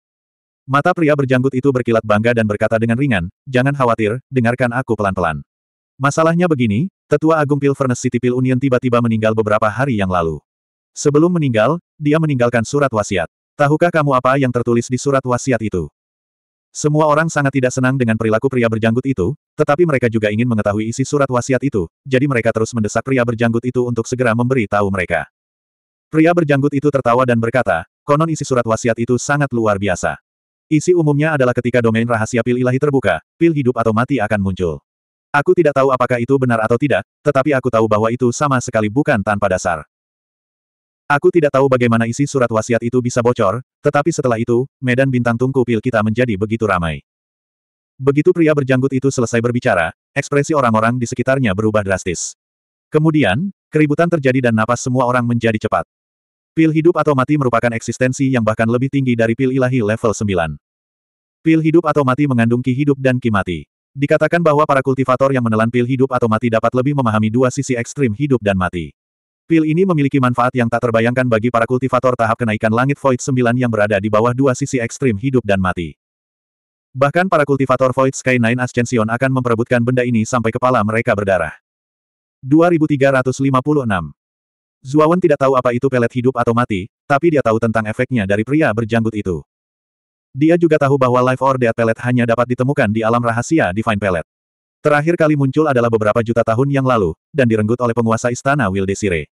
Mata pria berjanggut itu berkilat bangga dan berkata dengan ringan, jangan khawatir, dengarkan aku pelan-pelan. Masalahnya begini, Tetua Agung Pilvernes City Pil Union tiba-tiba meninggal beberapa hari yang lalu. Sebelum meninggal, dia meninggalkan surat wasiat. Tahukah kamu apa yang tertulis di surat wasiat itu? Semua orang sangat tidak senang dengan perilaku pria berjanggut itu, tetapi mereka juga ingin mengetahui isi surat wasiat itu, jadi mereka terus mendesak pria berjanggut itu untuk segera memberi tahu mereka. Pria berjanggut itu tertawa dan berkata, konon isi surat wasiat itu sangat luar biasa. Isi umumnya adalah ketika domain rahasia pil ilahi terbuka, pil hidup atau mati akan muncul. Aku tidak tahu apakah itu benar atau tidak, tetapi aku tahu bahwa itu sama sekali bukan tanpa dasar. Aku tidak tahu bagaimana isi surat wasiat itu bisa bocor, tetapi setelah itu, medan bintang tungku pil kita menjadi begitu ramai. Begitu pria berjanggut itu selesai berbicara, ekspresi orang-orang di sekitarnya berubah drastis. Kemudian, keributan terjadi dan napas semua orang menjadi cepat. Pil hidup atau mati merupakan eksistensi yang bahkan lebih tinggi dari pil ilahi level 9. Pil hidup atau mati mengandung ki hidup dan ki mati. Dikatakan bahwa para kultivator yang menelan pil hidup atau mati dapat lebih memahami dua sisi ekstrim hidup dan mati. Pil ini memiliki manfaat yang tak terbayangkan bagi para kultivator tahap kenaikan langit Void 9 yang berada di bawah dua sisi ekstrim hidup dan mati. Bahkan para kultivator Void Sky 9 Ascension akan memperebutkan benda ini sampai kepala mereka berdarah. 2356 Zuawan tidak tahu apa itu pelet hidup atau mati, tapi dia tahu tentang efeknya dari pria berjanggut itu. Dia juga tahu bahwa Life or Death Pellet hanya dapat ditemukan di alam rahasia Divine Pellet. Terakhir kali muncul adalah beberapa juta tahun yang lalu, dan direnggut oleh penguasa istana Wildesire.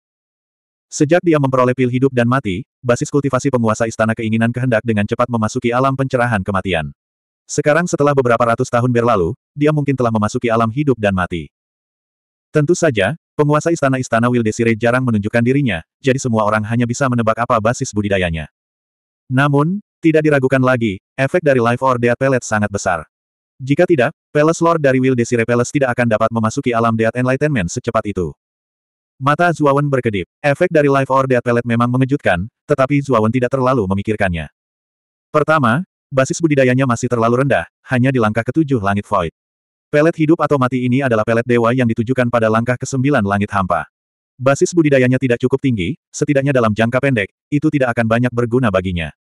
Sejak dia memperoleh pil hidup dan mati, basis kultivasi penguasa istana keinginan kehendak dengan cepat memasuki alam pencerahan kematian. Sekarang setelah beberapa ratus tahun berlalu, dia mungkin telah memasuki alam hidup dan mati. Tentu saja, penguasa istana-istana desire jarang menunjukkan dirinya, jadi semua orang hanya bisa menebak apa basis budidayanya. Namun, tidak diragukan lagi, efek dari Life or Death Pellet sangat besar. Jika tidak, Palace Lord dari desire Palace tidak akan dapat memasuki alam Death Enlightenment secepat itu. Mata Zuawan berkedip. Efek dari Life or Death Pellet memang mengejutkan, tetapi Zuawan tidak terlalu memikirkannya. Pertama, basis budidayanya masih terlalu rendah, hanya di langkah ketujuh langit void. Pelet hidup atau mati ini adalah pelet dewa yang ditujukan pada langkah kesembilan langit hampa. Basis budidayanya tidak cukup tinggi, setidaknya dalam jangka pendek, itu tidak akan banyak berguna baginya.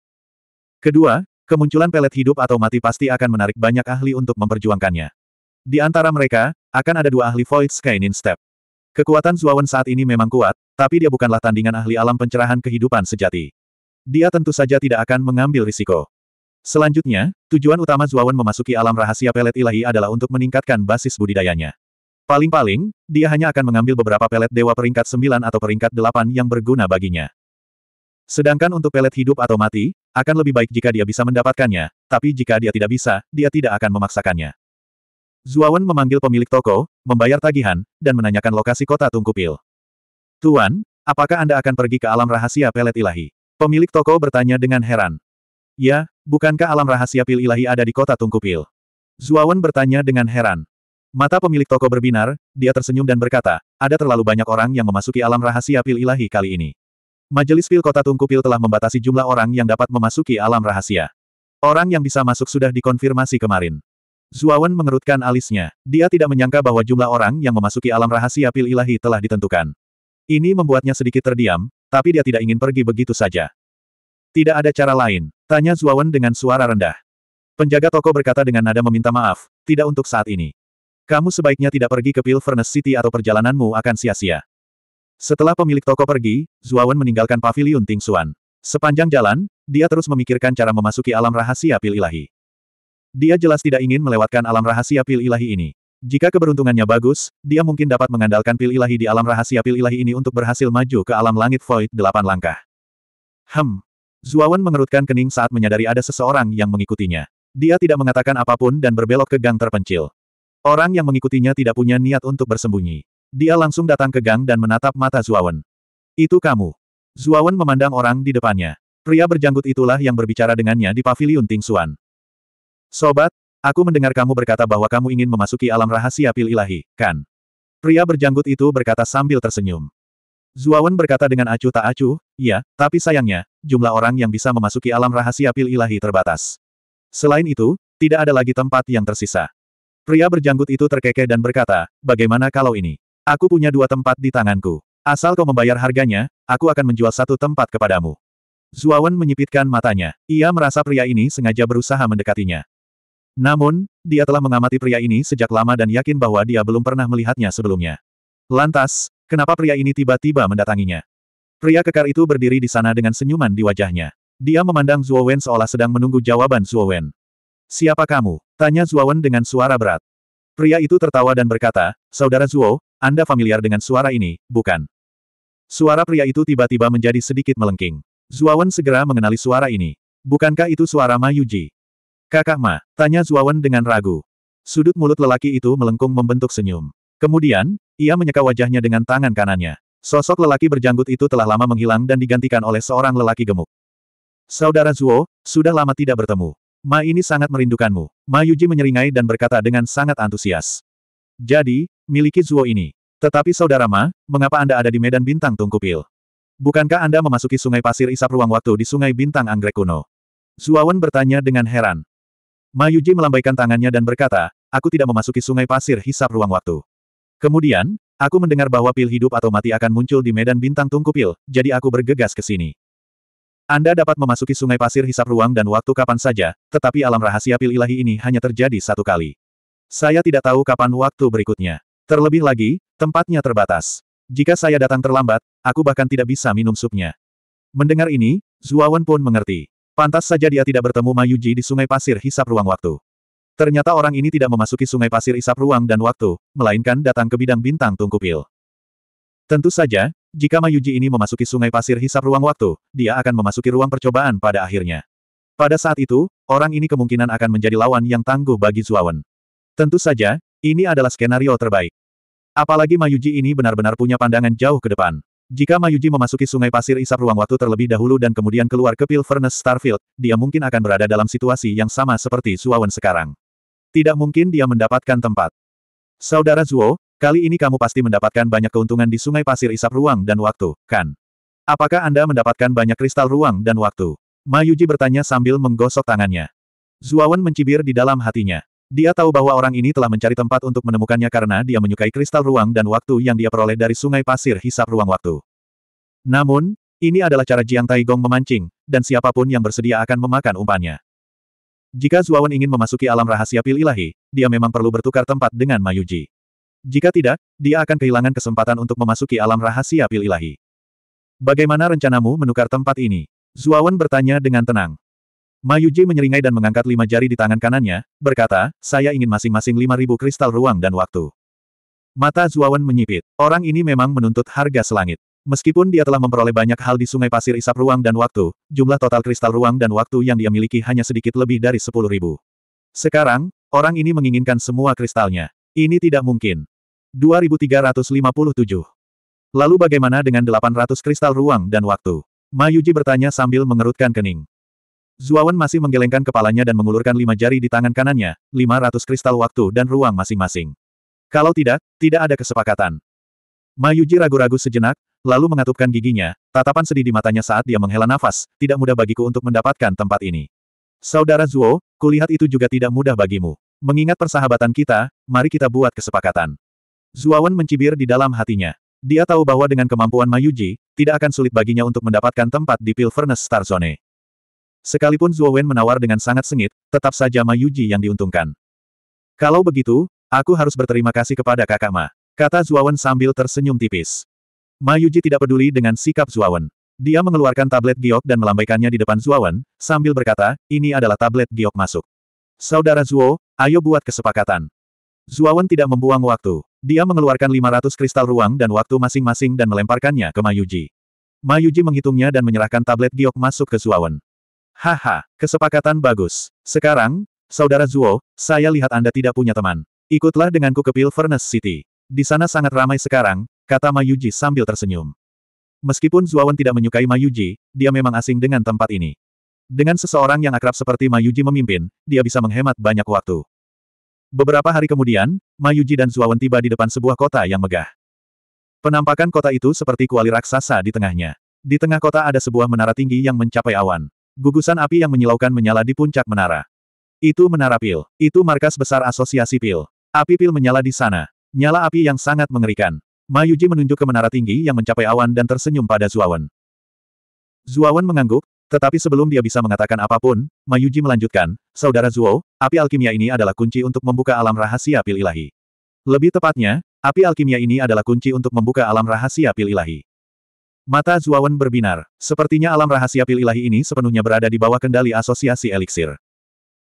Kedua, kemunculan pelet hidup atau mati pasti akan menarik banyak ahli untuk memperjuangkannya. Di antara mereka, akan ada dua ahli Void Skynin Step. Kekuatan Zuawan saat ini memang kuat, tapi dia bukanlah tandingan ahli alam pencerahan kehidupan sejati. Dia tentu saja tidak akan mengambil risiko. Selanjutnya, tujuan utama Zuawan memasuki alam rahasia pelet ilahi adalah untuk meningkatkan basis budidayanya. Paling-paling, dia hanya akan mengambil beberapa pelet dewa peringkat 9 atau peringkat 8 yang berguna baginya. Sedangkan untuk pelet hidup atau mati, akan lebih baik jika dia bisa mendapatkannya, tapi jika dia tidak bisa, dia tidak akan memaksakannya. Zuawan memanggil pemilik toko, membayar tagihan, dan menanyakan lokasi kota Tungkupil. Tuan, apakah Anda akan pergi ke alam rahasia pelet ilahi? Pemilik toko bertanya dengan heran. Ya, bukankah alam rahasia pil ilahi ada di kota Tungkupil? Zuawan bertanya dengan heran. Mata pemilik toko berbinar, dia tersenyum dan berkata, ada terlalu banyak orang yang memasuki alam rahasia pil ilahi kali ini. Majelis pil kota Tungkupil telah membatasi jumlah orang yang dapat memasuki alam rahasia. Orang yang bisa masuk sudah dikonfirmasi kemarin. Zuawan mengerutkan alisnya. Dia tidak menyangka bahwa jumlah orang yang memasuki alam rahasia pil ilahi telah ditentukan. Ini membuatnya sedikit terdiam, tapi dia tidak ingin pergi begitu saja. Tidak ada cara lain, tanya Zuawan dengan suara rendah. Penjaga toko berkata dengan nada meminta maaf, tidak untuk saat ini. Kamu sebaiknya tidak pergi ke Pil Furnace City atau perjalananmu akan sia-sia. Setelah pemilik toko pergi, Zuawan meninggalkan pavilion Tingsuan. Sepanjang jalan, dia terus memikirkan cara memasuki alam rahasia pil ilahi. Dia jelas tidak ingin melewatkan alam rahasia pil ilahi ini. Jika keberuntungannya bagus, dia mungkin dapat mengandalkan pil ilahi di alam rahasia pil ilahi ini untuk berhasil maju ke alam langit void delapan langkah. Hem. Zuawan mengerutkan kening saat menyadari ada seseorang yang mengikutinya. Dia tidak mengatakan apapun dan berbelok ke gang terpencil. Orang yang mengikutinya tidak punya niat untuk bersembunyi. Dia langsung datang ke gang dan menatap mata Zuawan. Itu kamu. Zuawan memandang orang di depannya. Pria berjanggut itulah yang berbicara dengannya di paviliun Ting Xuan. Sobat, aku mendengar kamu berkata bahwa kamu ingin memasuki alam rahasia pil ilahi, kan? Pria berjanggut itu berkata sambil tersenyum. Zuawan berkata dengan acuh tak acuh, ya, tapi sayangnya, jumlah orang yang bisa memasuki alam rahasia pil ilahi terbatas. Selain itu, tidak ada lagi tempat yang tersisa. Pria berjanggut itu terkekeh dan berkata, bagaimana kalau ini? Aku punya dua tempat di tanganku. Asal kau membayar harganya, aku akan menjual satu tempat kepadamu. Zuawan menyipitkan matanya. Ia merasa pria ini sengaja berusaha mendekatinya. Namun, dia telah mengamati pria ini sejak lama dan yakin bahwa dia belum pernah melihatnya sebelumnya. Lantas, kenapa pria ini tiba-tiba mendatanginya? Pria kekar itu berdiri di sana dengan senyuman di wajahnya. Dia memandang Zhuo Wen seolah sedang menunggu jawaban Zhuo Wen. Siapa kamu? Tanya Zhuo Wen dengan suara berat. Pria itu tertawa dan berkata, Saudara Zhuo, Anda familiar dengan suara ini, bukan? Suara pria itu tiba-tiba menjadi sedikit melengking. Wen segera mengenali suara ini. Bukankah itu suara Mayuji? Kakak Ma, tanya Zuawan dengan ragu. Sudut mulut lelaki itu melengkung membentuk senyum. Kemudian, ia menyeka wajahnya dengan tangan kanannya. Sosok lelaki berjanggut itu telah lama menghilang dan digantikan oleh seorang lelaki gemuk. Saudara Zuo, sudah lama tidak bertemu. Ma ini sangat merindukanmu. Ma Yuji menyeringai dan berkata dengan sangat antusias. Jadi, miliki Zuo ini. Tetapi saudara Ma, mengapa Anda ada di medan bintang Tungkupil? Bukankah Anda memasuki sungai pasir isap ruang waktu di sungai bintang anggrek kuno? Zuawan bertanya dengan heran. Mayuji melambaikan tangannya dan berkata, aku tidak memasuki sungai pasir hisap ruang waktu. Kemudian, aku mendengar bahwa pil hidup atau mati akan muncul di medan bintang tungku pil, jadi aku bergegas ke sini. Anda dapat memasuki sungai pasir hisap ruang dan waktu kapan saja, tetapi alam rahasia pil ilahi ini hanya terjadi satu kali. Saya tidak tahu kapan waktu berikutnya. Terlebih lagi, tempatnya terbatas. Jika saya datang terlambat, aku bahkan tidak bisa minum supnya. Mendengar ini, Zuawan pun mengerti. Pantas saja dia tidak bertemu Mayuji di sungai pasir hisap ruang waktu. Ternyata orang ini tidak memasuki sungai pasir Hisap ruang dan waktu, melainkan datang ke bidang bintang tungkupil. Tentu saja, jika Mayuji ini memasuki sungai pasir hisap ruang waktu, dia akan memasuki ruang percobaan pada akhirnya. Pada saat itu, orang ini kemungkinan akan menjadi lawan yang tangguh bagi Zuawan. Tentu saja, ini adalah skenario terbaik. Apalagi Mayuji ini benar-benar punya pandangan jauh ke depan. Jika Mayuji memasuki sungai pasir isap ruang waktu terlebih dahulu dan kemudian keluar ke Pil Furnace Starfield, dia mungkin akan berada dalam situasi yang sama seperti Suawen sekarang. Tidak mungkin dia mendapatkan tempat. Saudara Zuo, kali ini kamu pasti mendapatkan banyak keuntungan di sungai pasir isap ruang dan waktu, kan? Apakah Anda mendapatkan banyak kristal ruang dan waktu? Mayuji bertanya sambil menggosok tangannya. Zuawan mencibir di dalam hatinya. Dia tahu bahwa orang ini telah mencari tempat untuk menemukannya karena dia menyukai kristal ruang dan waktu yang dia peroleh dari sungai pasir hisap ruang waktu. Namun, ini adalah cara Jiang Taigong memancing, dan siapapun yang bersedia akan memakan umpannya. Jika Zuawan ingin memasuki alam rahasia pil ilahi, dia memang perlu bertukar tempat dengan Mayuji. Jika tidak, dia akan kehilangan kesempatan untuk memasuki alam rahasia pil ilahi. Bagaimana rencanamu menukar tempat ini? Zuawan bertanya dengan tenang. Mayuji menyeringai dan mengangkat lima jari di tangan kanannya, berkata, saya ingin masing-masing lima ribu kristal ruang dan waktu. Mata Zuawan menyipit. Orang ini memang menuntut harga selangit. Meskipun dia telah memperoleh banyak hal di sungai pasir isap ruang dan waktu, jumlah total kristal ruang dan waktu yang dia miliki hanya sedikit lebih dari sepuluh ribu. Sekarang, orang ini menginginkan semua kristalnya. Ini tidak mungkin. 2357. Lalu bagaimana dengan 800 kristal ruang dan waktu? Mayuji bertanya sambil mengerutkan kening. Zuawan masih menggelengkan kepalanya dan mengulurkan lima jari di tangan kanannya, 500 kristal waktu dan ruang masing-masing. Kalau tidak, tidak ada kesepakatan. Mayuji ragu-ragu sejenak, lalu mengatupkan giginya, tatapan sedih di matanya saat dia menghela nafas, tidak mudah bagiku untuk mendapatkan tempat ini. Saudara Zuo, kulihat itu juga tidak mudah bagimu. Mengingat persahabatan kita, mari kita buat kesepakatan. Zuawan mencibir di dalam hatinya. Dia tahu bahwa dengan kemampuan Mayuji, tidak akan sulit baginya untuk mendapatkan tempat di Pilvernes Starzone. Sekalipun Zhuo Wen menawar dengan sangat sengit, tetap saja Ma Yuji yang diuntungkan. Kalau begitu, aku harus berterima kasih kepada kakak Ma. Kata Zhuo Wen sambil tersenyum tipis. Ma Yuji tidak peduli dengan sikap Zhuo Wen. Dia mengeluarkan tablet giok dan melambaikannya di depan Zhuo Wen, sambil berkata, ini adalah tablet giok masuk. Saudara Zhuo, ayo buat kesepakatan. Zhuo Wen tidak membuang waktu. Dia mengeluarkan 500 kristal ruang dan waktu masing-masing dan melemparkannya ke Ma Yuji. Ma Yuji menghitungnya dan menyerahkan tablet giok masuk ke Zhuo Wen. Haha, kesepakatan bagus. Sekarang, Saudara Zuo, saya lihat Anda tidak punya teman. Ikutlah denganku ke Pil Furnace City. Di sana sangat ramai sekarang, kata Mayuji sambil tersenyum. Meskipun Zuawan tidak menyukai Mayuji, dia memang asing dengan tempat ini. Dengan seseorang yang akrab seperti Mayuji memimpin, dia bisa menghemat banyak waktu. Beberapa hari kemudian, Mayuji dan Zuawan tiba di depan sebuah kota yang megah. Penampakan kota itu seperti kuali raksasa di tengahnya. Di tengah kota ada sebuah menara tinggi yang mencapai awan. Gugusan api yang menyilaukan menyala di puncak menara. Itu menara pil. Itu markas besar asosiasi pil. Api pil menyala di sana. Nyala api yang sangat mengerikan. Mayuji menunjuk ke menara tinggi yang mencapai awan dan tersenyum pada Zuawan. Zuawan mengangguk, tetapi sebelum dia bisa mengatakan apapun, Mayuji melanjutkan, Saudara Zuo, api alkimia ini adalah kunci untuk membuka alam rahasia pil ilahi. Lebih tepatnya, api alkimia ini adalah kunci untuk membuka alam rahasia pil ilahi. Mata Zuawan berbinar. Sepertinya alam rahasia pil ilahi ini sepenuhnya berada di bawah kendali asosiasi eliksir.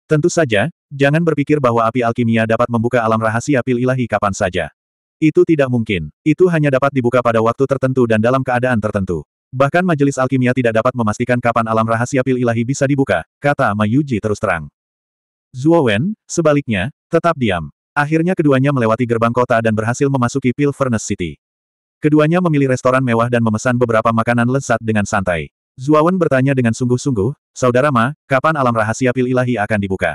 Tentu saja, jangan berpikir bahwa api alkimia dapat membuka alam rahasia pil ilahi kapan saja. Itu tidak mungkin. Itu hanya dapat dibuka pada waktu tertentu dan dalam keadaan tertentu. Bahkan majelis alkimia tidak dapat memastikan kapan alam rahasia pil ilahi bisa dibuka, kata Mayuji terus terang. Zuowen, sebaliknya, tetap diam. Akhirnya keduanya melewati gerbang kota dan berhasil memasuki Pil Furnace City. Keduanya memilih restoran mewah dan memesan beberapa makanan lezat dengan santai. Zuawan bertanya dengan sungguh-sungguh, Saudara Ma, kapan alam rahasia pil ilahi akan dibuka?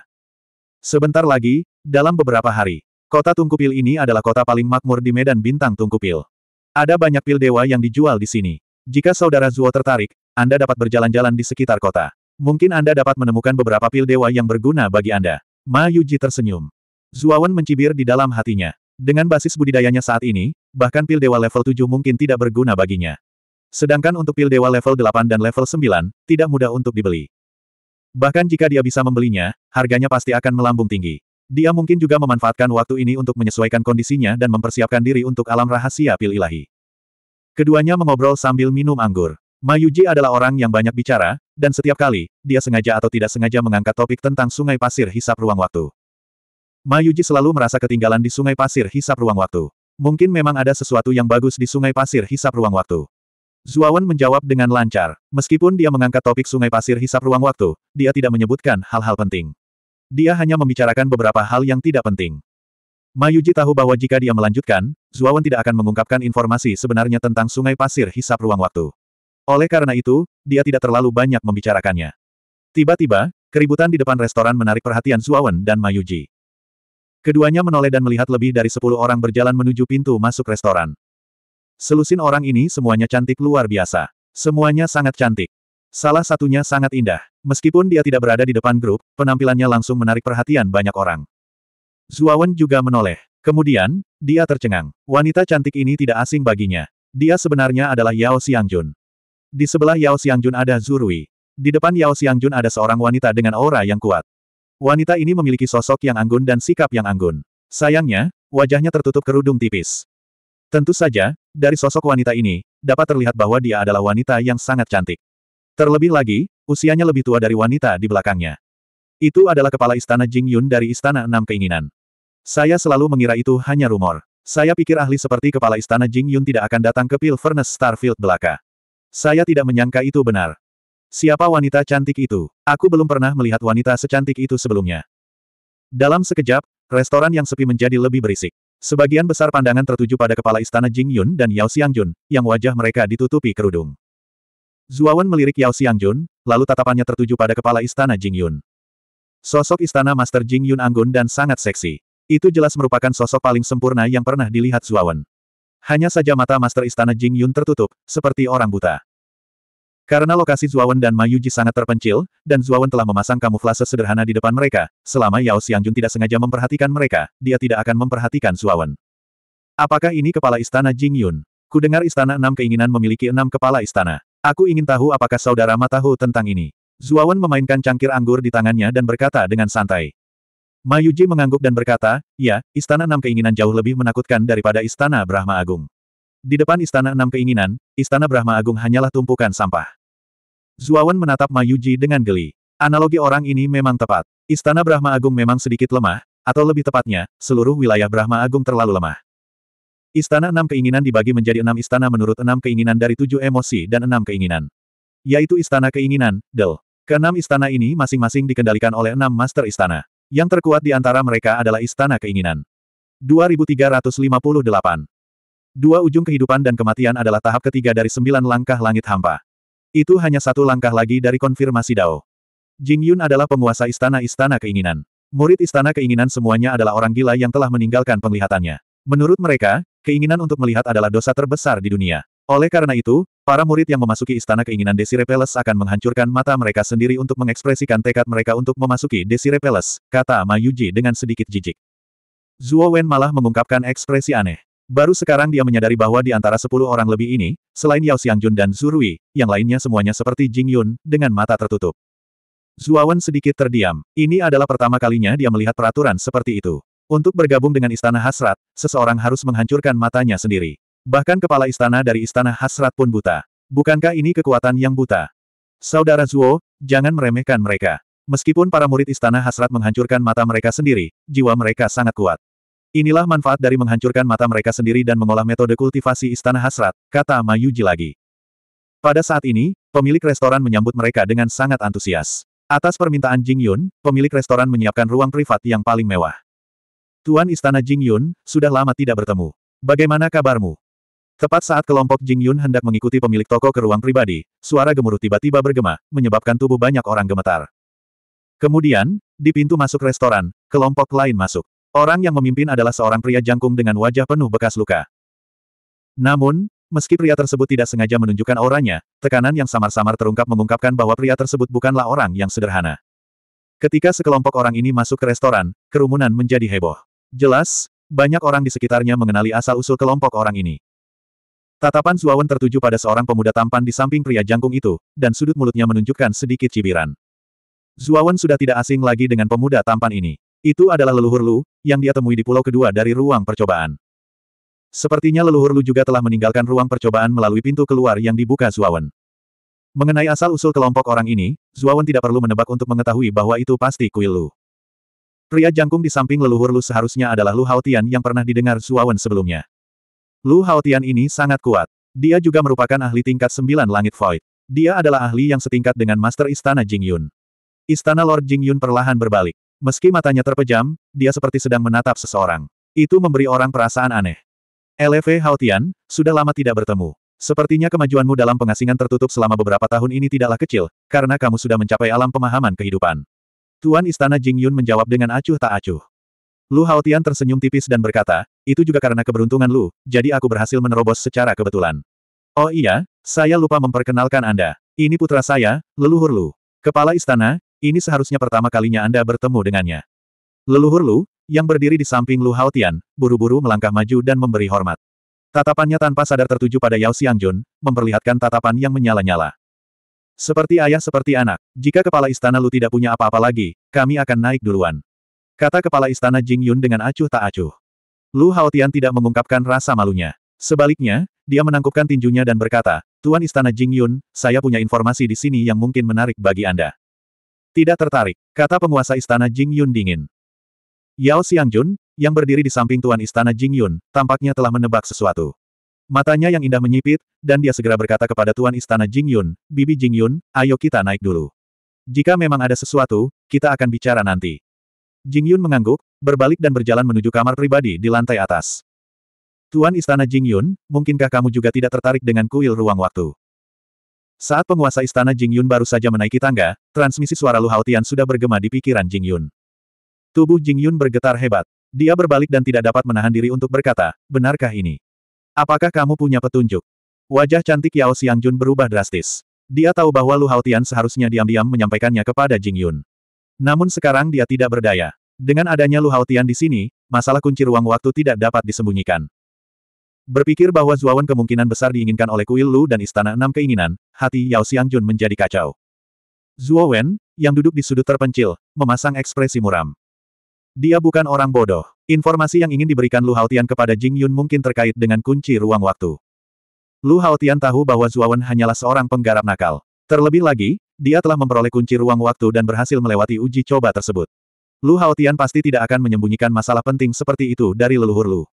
Sebentar lagi, dalam beberapa hari, kota Tungkupil ini adalah kota paling makmur di medan bintang Tungkupil. Ada banyak pil dewa yang dijual di sini. Jika Saudara Zuo tertarik, Anda dapat berjalan-jalan di sekitar kota. Mungkin Anda dapat menemukan beberapa pil dewa yang berguna bagi Anda. Ma Yuji tersenyum. Zuawan mencibir di dalam hatinya. Dengan basis budidayanya saat ini, bahkan pil dewa level 7 mungkin tidak berguna baginya. Sedangkan untuk pil dewa level 8 dan level 9, tidak mudah untuk dibeli. Bahkan jika dia bisa membelinya, harganya pasti akan melambung tinggi. Dia mungkin juga memanfaatkan waktu ini untuk menyesuaikan kondisinya dan mempersiapkan diri untuk alam rahasia pil ilahi. Keduanya mengobrol sambil minum anggur. Mayuji adalah orang yang banyak bicara, dan setiap kali, dia sengaja atau tidak sengaja mengangkat topik tentang sungai pasir hisap ruang waktu. Mayuji selalu merasa ketinggalan di sungai pasir hisap ruang waktu. Mungkin memang ada sesuatu yang bagus di sungai pasir hisap ruang waktu. Zuawan menjawab dengan lancar. Meskipun dia mengangkat topik sungai pasir hisap ruang waktu, dia tidak menyebutkan hal-hal penting. Dia hanya membicarakan beberapa hal yang tidak penting. Mayuji tahu bahwa jika dia melanjutkan, Zuawan tidak akan mengungkapkan informasi sebenarnya tentang sungai pasir hisap ruang waktu. Oleh karena itu, dia tidak terlalu banyak membicarakannya. Tiba-tiba, keributan di depan restoran menarik perhatian Zuawan dan Mayuji. Keduanya menoleh dan melihat lebih dari sepuluh orang berjalan menuju pintu masuk restoran. Selusin orang ini semuanya cantik luar biasa. Semuanya sangat cantik. Salah satunya sangat indah. Meskipun dia tidak berada di depan grup, penampilannya langsung menarik perhatian banyak orang. Zuawan juga menoleh. Kemudian, dia tercengang. Wanita cantik ini tidak asing baginya. Dia sebenarnya adalah Yao Xiangjun. Di sebelah Yao Xiangjun ada Zurui. Di depan Yao Xiangjun ada seorang wanita dengan aura yang kuat. Wanita ini memiliki sosok yang anggun dan sikap yang anggun. Sayangnya, wajahnya tertutup kerudung tipis. Tentu saja, dari sosok wanita ini, dapat terlihat bahwa dia adalah wanita yang sangat cantik. Terlebih lagi, usianya lebih tua dari wanita di belakangnya. Itu adalah kepala istana Jing Yun dari Istana Enam Keinginan. Saya selalu mengira itu hanya rumor. Saya pikir ahli seperti kepala istana Jing Yun tidak akan datang ke Furnace Starfield belaka. Saya tidak menyangka itu benar. Siapa wanita cantik itu? Aku belum pernah melihat wanita secantik itu sebelumnya. Dalam sekejap, restoran yang sepi menjadi lebih berisik. Sebagian besar pandangan tertuju pada kepala istana Jing Yun dan Yao Xiangjun, yang wajah mereka ditutupi kerudung. Zuawan melirik Yao Xiangjun, lalu tatapannya tertuju pada kepala istana Jing Yun. Sosok istana Master Jing Yun anggun dan sangat seksi. Itu jelas merupakan sosok paling sempurna yang pernah dilihat Zuawan. Hanya saja mata Master Istana Jing Yun tertutup, seperti orang buta. Karena lokasi Zuawan dan Mayuji sangat terpencil, dan Zuawan telah memasang kamuflase sederhana di depan mereka, selama Yao Xiangjun tidak sengaja memperhatikan mereka, dia tidak akan memperhatikan Zuawan. Apakah ini kepala istana Jing Yun? Kudengar istana enam keinginan memiliki enam kepala istana. Aku ingin tahu apakah saudara matahu tentang ini. Zuawan memainkan cangkir anggur di tangannya dan berkata dengan santai. Mayuji mengangguk dan berkata, ya, istana enam keinginan jauh lebih menakutkan daripada istana Brahma Agung. Di depan Istana Enam Keinginan, Istana Brahma Agung hanyalah tumpukan sampah. Zuawan menatap Mayuji dengan geli. Analogi orang ini memang tepat. Istana Brahma Agung memang sedikit lemah, atau lebih tepatnya, seluruh wilayah Brahma Agung terlalu lemah. Istana Enam Keinginan dibagi menjadi enam istana menurut enam keinginan dari tujuh emosi dan enam keinginan. Yaitu Istana Keinginan, Del. Keenam istana ini masing-masing dikendalikan oleh enam master istana. Yang terkuat di antara mereka adalah Istana Keinginan. 2358 Dua ujung kehidupan dan kematian adalah tahap ketiga dari sembilan langkah langit hampa. Itu hanya satu langkah lagi dari konfirmasi Dao. Jing Yun adalah penguasa istana-istana keinginan. Murid istana keinginan semuanya adalah orang gila yang telah meninggalkan penglihatannya. Menurut mereka, keinginan untuk melihat adalah dosa terbesar di dunia. Oleh karena itu, para murid yang memasuki istana keinginan Desire Palace akan menghancurkan mata mereka sendiri untuk mengekspresikan tekad mereka untuk memasuki Desire Palace, kata Ma Yuji dengan sedikit jijik. Zuo Wen malah mengungkapkan ekspresi aneh. Baru sekarang dia menyadari bahwa di antara sepuluh orang lebih ini, selain Yao Xiangjun dan Zurui, yang lainnya semuanya seperti Jing Yun, dengan mata tertutup. Zuawan sedikit terdiam. Ini adalah pertama kalinya dia melihat peraturan seperti itu. Untuk bergabung dengan Istana Hasrat, seseorang harus menghancurkan matanya sendiri. Bahkan kepala istana dari Istana Hasrat pun buta. Bukankah ini kekuatan yang buta? Saudara Zuo, jangan meremehkan mereka. Meskipun para murid Istana Hasrat menghancurkan mata mereka sendiri, jiwa mereka sangat kuat. Inilah manfaat dari menghancurkan mata mereka sendiri dan mengolah metode kultivasi istana hasrat, kata Mayuji lagi. Pada saat ini, pemilik restoran menyambut mereka dengan sangat antusias. Atas permintaan Jing Yun, pemilik restoran menyiapkan ruang privat yang paling mewah. Tuan Istana Jing Yun, sudah lama tidak bertemu. Bagaimana kabarmu? Tepat saat kelompok Jing Yun hendak mengikuti pemilik toko ke ruang pribadi, suara gemuruh tiba-tiba bergema, menyebabkan tubuh banyak orang gemetar. Kemudian, di pintu masuk restoran, kelompok lain masuk. Orang yang memimpin adalah seorang pria jangkung dengan wajah penuh bekas luka. Namun, meski pria tersebut tidak sengaja menunjukkan auranya, tekanan yang samar-samar terungkap mengungkapkan bahwa pria tersebut bukanlah orang yang sederhana. Ketika sekelompok orang ini masuk ke restoran, kerumunan menjadi heboh. Jelas, banyak orang di sekitarnya mengenali asal-usul kelompok orang ini. Tatapan Zuawan tertuju pada seorang pemuda tampan di samping pria jangkung itu, dan sudut mulutnya menunjukkan sedikit cibiran. Zuawan sudah tidak asing lagi dengan pemuda tampan ini. Itu adalah leluhur Lu, yang dia temui di pulau kedua dari ruang percobaan. Sepertinya leluhur Lu juga telah meninggalkan ruang percobaan melalui pintu keluar yang dibuka Zuawan. Mengenai asal-usul kelompok orang ini, Zuawan tidak perlu menebak untuk mengetahui bahwa itu pasti kuil Lu. Pria jangkung di samping leluhur Lu seharusnya adalah Lu Haotian yang pernah didengar Zuawan sebelumnya. Lu Haotian ini sangat kuat. Dia juga merupakan ahli tingkat sembilan langit void. Dia adalah ahli yang setingkat dengan Master Istana Jingyun. Istana Lord Jingyun perlahan berbalik. Meski matanya terpejam, dia seperti sedang menatap seseorang. Itu memberi orang perasaan aneh. LV Haotian, sudah lama tidak bertemu. Sepertinya kemajuanmu dalam pengasingan tertutup selama beberapa tahun ini tidaklah kecil, karena kamu sudah mencapai alam pemahaman kehidupan. Tuan Istana Jing Yun menjawab dengan acuh tak acuh. Lu Haotian tersenyum tipis dan berkata, itu juga karena keberuntungan Lu, jadi aku berhasil menerobos secara kebetulan. Oh iya, saya lupa memperkenalkan Anda. Ini putra saya, leluhur Lu. Kepala istana, ini seharusnya pertama kalinya Anda bertemu dengannya. Leluhur Lu, yang berdiri di samping Lu Haotian, buru-buru melangkah maju dan memberi hormat. Tatapannya tanpa sadar tertuju pada Yao Xiangjun, memperlihatkan tatapan yang menyala-nyala. Seperti ayah seperti anak, jika kepala istana Lu tidak punya apa-apa lagi, kami akan naik duluan. Kata kepala istana Jing Yun dengan acuh tak acuh. Lu Haotian tidak mengungkapkan rasa malunya. Sebaliknya, dia menangkupkan tinjunya dan berkata, Tuan Istana Jingyun, saya punya informasi di sini yang mungkin menarik bagi Anda. Tidak tertarik, kata penguasa istana Jing Yun dingin. Yao Xiangjun, yang berdiri di samping tuan istana Jing Yun, tampaknya telah menebak sesuatu. Matanya yang indah menyipit, dan dia segera berkata kepada tuan istana Jing Yun, Bibi Jing Yun, ayo kita naik dulu. Jika memang ada sesuatu, kita akan bicara nanti. Jing Yun mengangguk, berbalik dan berjalan menuju kamar pribadi di lantai atas. Tuan istana Jing Yun, mungkinkah kamu juga tidak tertarik dengan kuil ruang waktu? Saat penguasa istana Jing Yun baru saja menaiki tangga, transmisi suara Lu Haotian sudah bergema di pikiran Jing Yun. Tubuh Jing Yun bergetar hebat. Dia berbalik dan tidak dapat menahan diri untuk berkata, benarkah ini? Apakah kamu punya petunjuk? Wajah cantik Yao Xiang Jun berubah drastis. Dia tahu bahwa Lu Haotian seharusnya diam-diam menyampaikannya kepada Jing Yun. Namun sekarang dia tidak berdaya. Dengan adanya Lu Haotian di sini, masalah kunci ruang waktu tidak dapat disembunyikan. Berpikir bahwa Zuawan kemungkinan besar diinginkan oleh Kuil Lu dan Istana Enam Keinginan, hati Yao Xiangjun menjadi kacau. Zuawan, yang duduk di sudut terpencil, memasang ekspresi muram. Dia bukan orang bodoh. Informasi yang ingin diberikan Lu Haotian kepada Jing Yun mungkin terkait dengan kunci ruang waktu. Lu Haotian tahu bahwa Zuawan hanyalah seorang penggarap nakal. Terlebih lagi, dia telah memperoleh kunci ruang waktu dan berhasil melewati uji coba tersebut. Lu Haotian pasti tidak akan menyembunyikan masalah penting seperti itu dari leluhur Lu.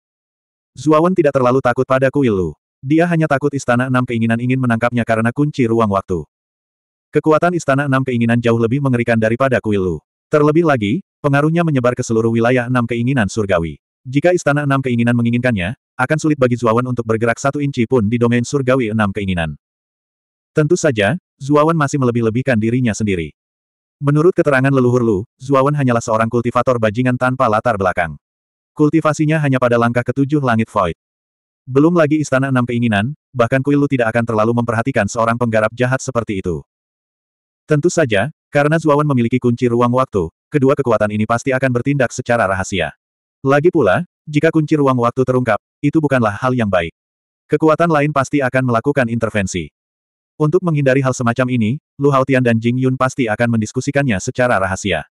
Zuawan tidak terlalu takut pada Kuilu. Dia hanya takut Istana Enam Keinginan ingin menangkapnya karena kunci ruang waktu. Kekuatan Istana Enam Keinginan jauh lebih mengerikan daripada Kuil Lu. Terlebih lagi, pengaruhnya menyebar ke seluruh wilayah Enam Keinginan Surgawi. Jika Istana Enam Keinginan menginginkannya, akan sulit bagi Zuawan untuk bergerak satu inci pun di domain Surgawi Enam Keinginan. Tentu saja, Zuawan masih melebih-lebihkan dirinya sendiri. Menurut keterangan leluhur Lu, Zuawan hanyalah seorang kultivator bajingan tanpa latar belakang. Kultivasinya hanya pada langkah ketujuh langit void. Belum lagi istana enam keinginan, bahkan Kuilu tidak akan terlalu memperhatikan seorang penggarap jahat seperti itu. Tentu saja, karena Zuawan memiliki kunci ruang waktu, kedua kekuatan ini pasti akan bertindak secara rahasia. Lagi pula, jika kunci ruang waktu terungkap, itu bukanlah hal yang baik. Kekuatan lain pasti akan melakukan intervensi. Untuk menghindari hal semacam ini, Lu Haotian dan Jing Yun pasti akan mendiskusikannya secara rahasia.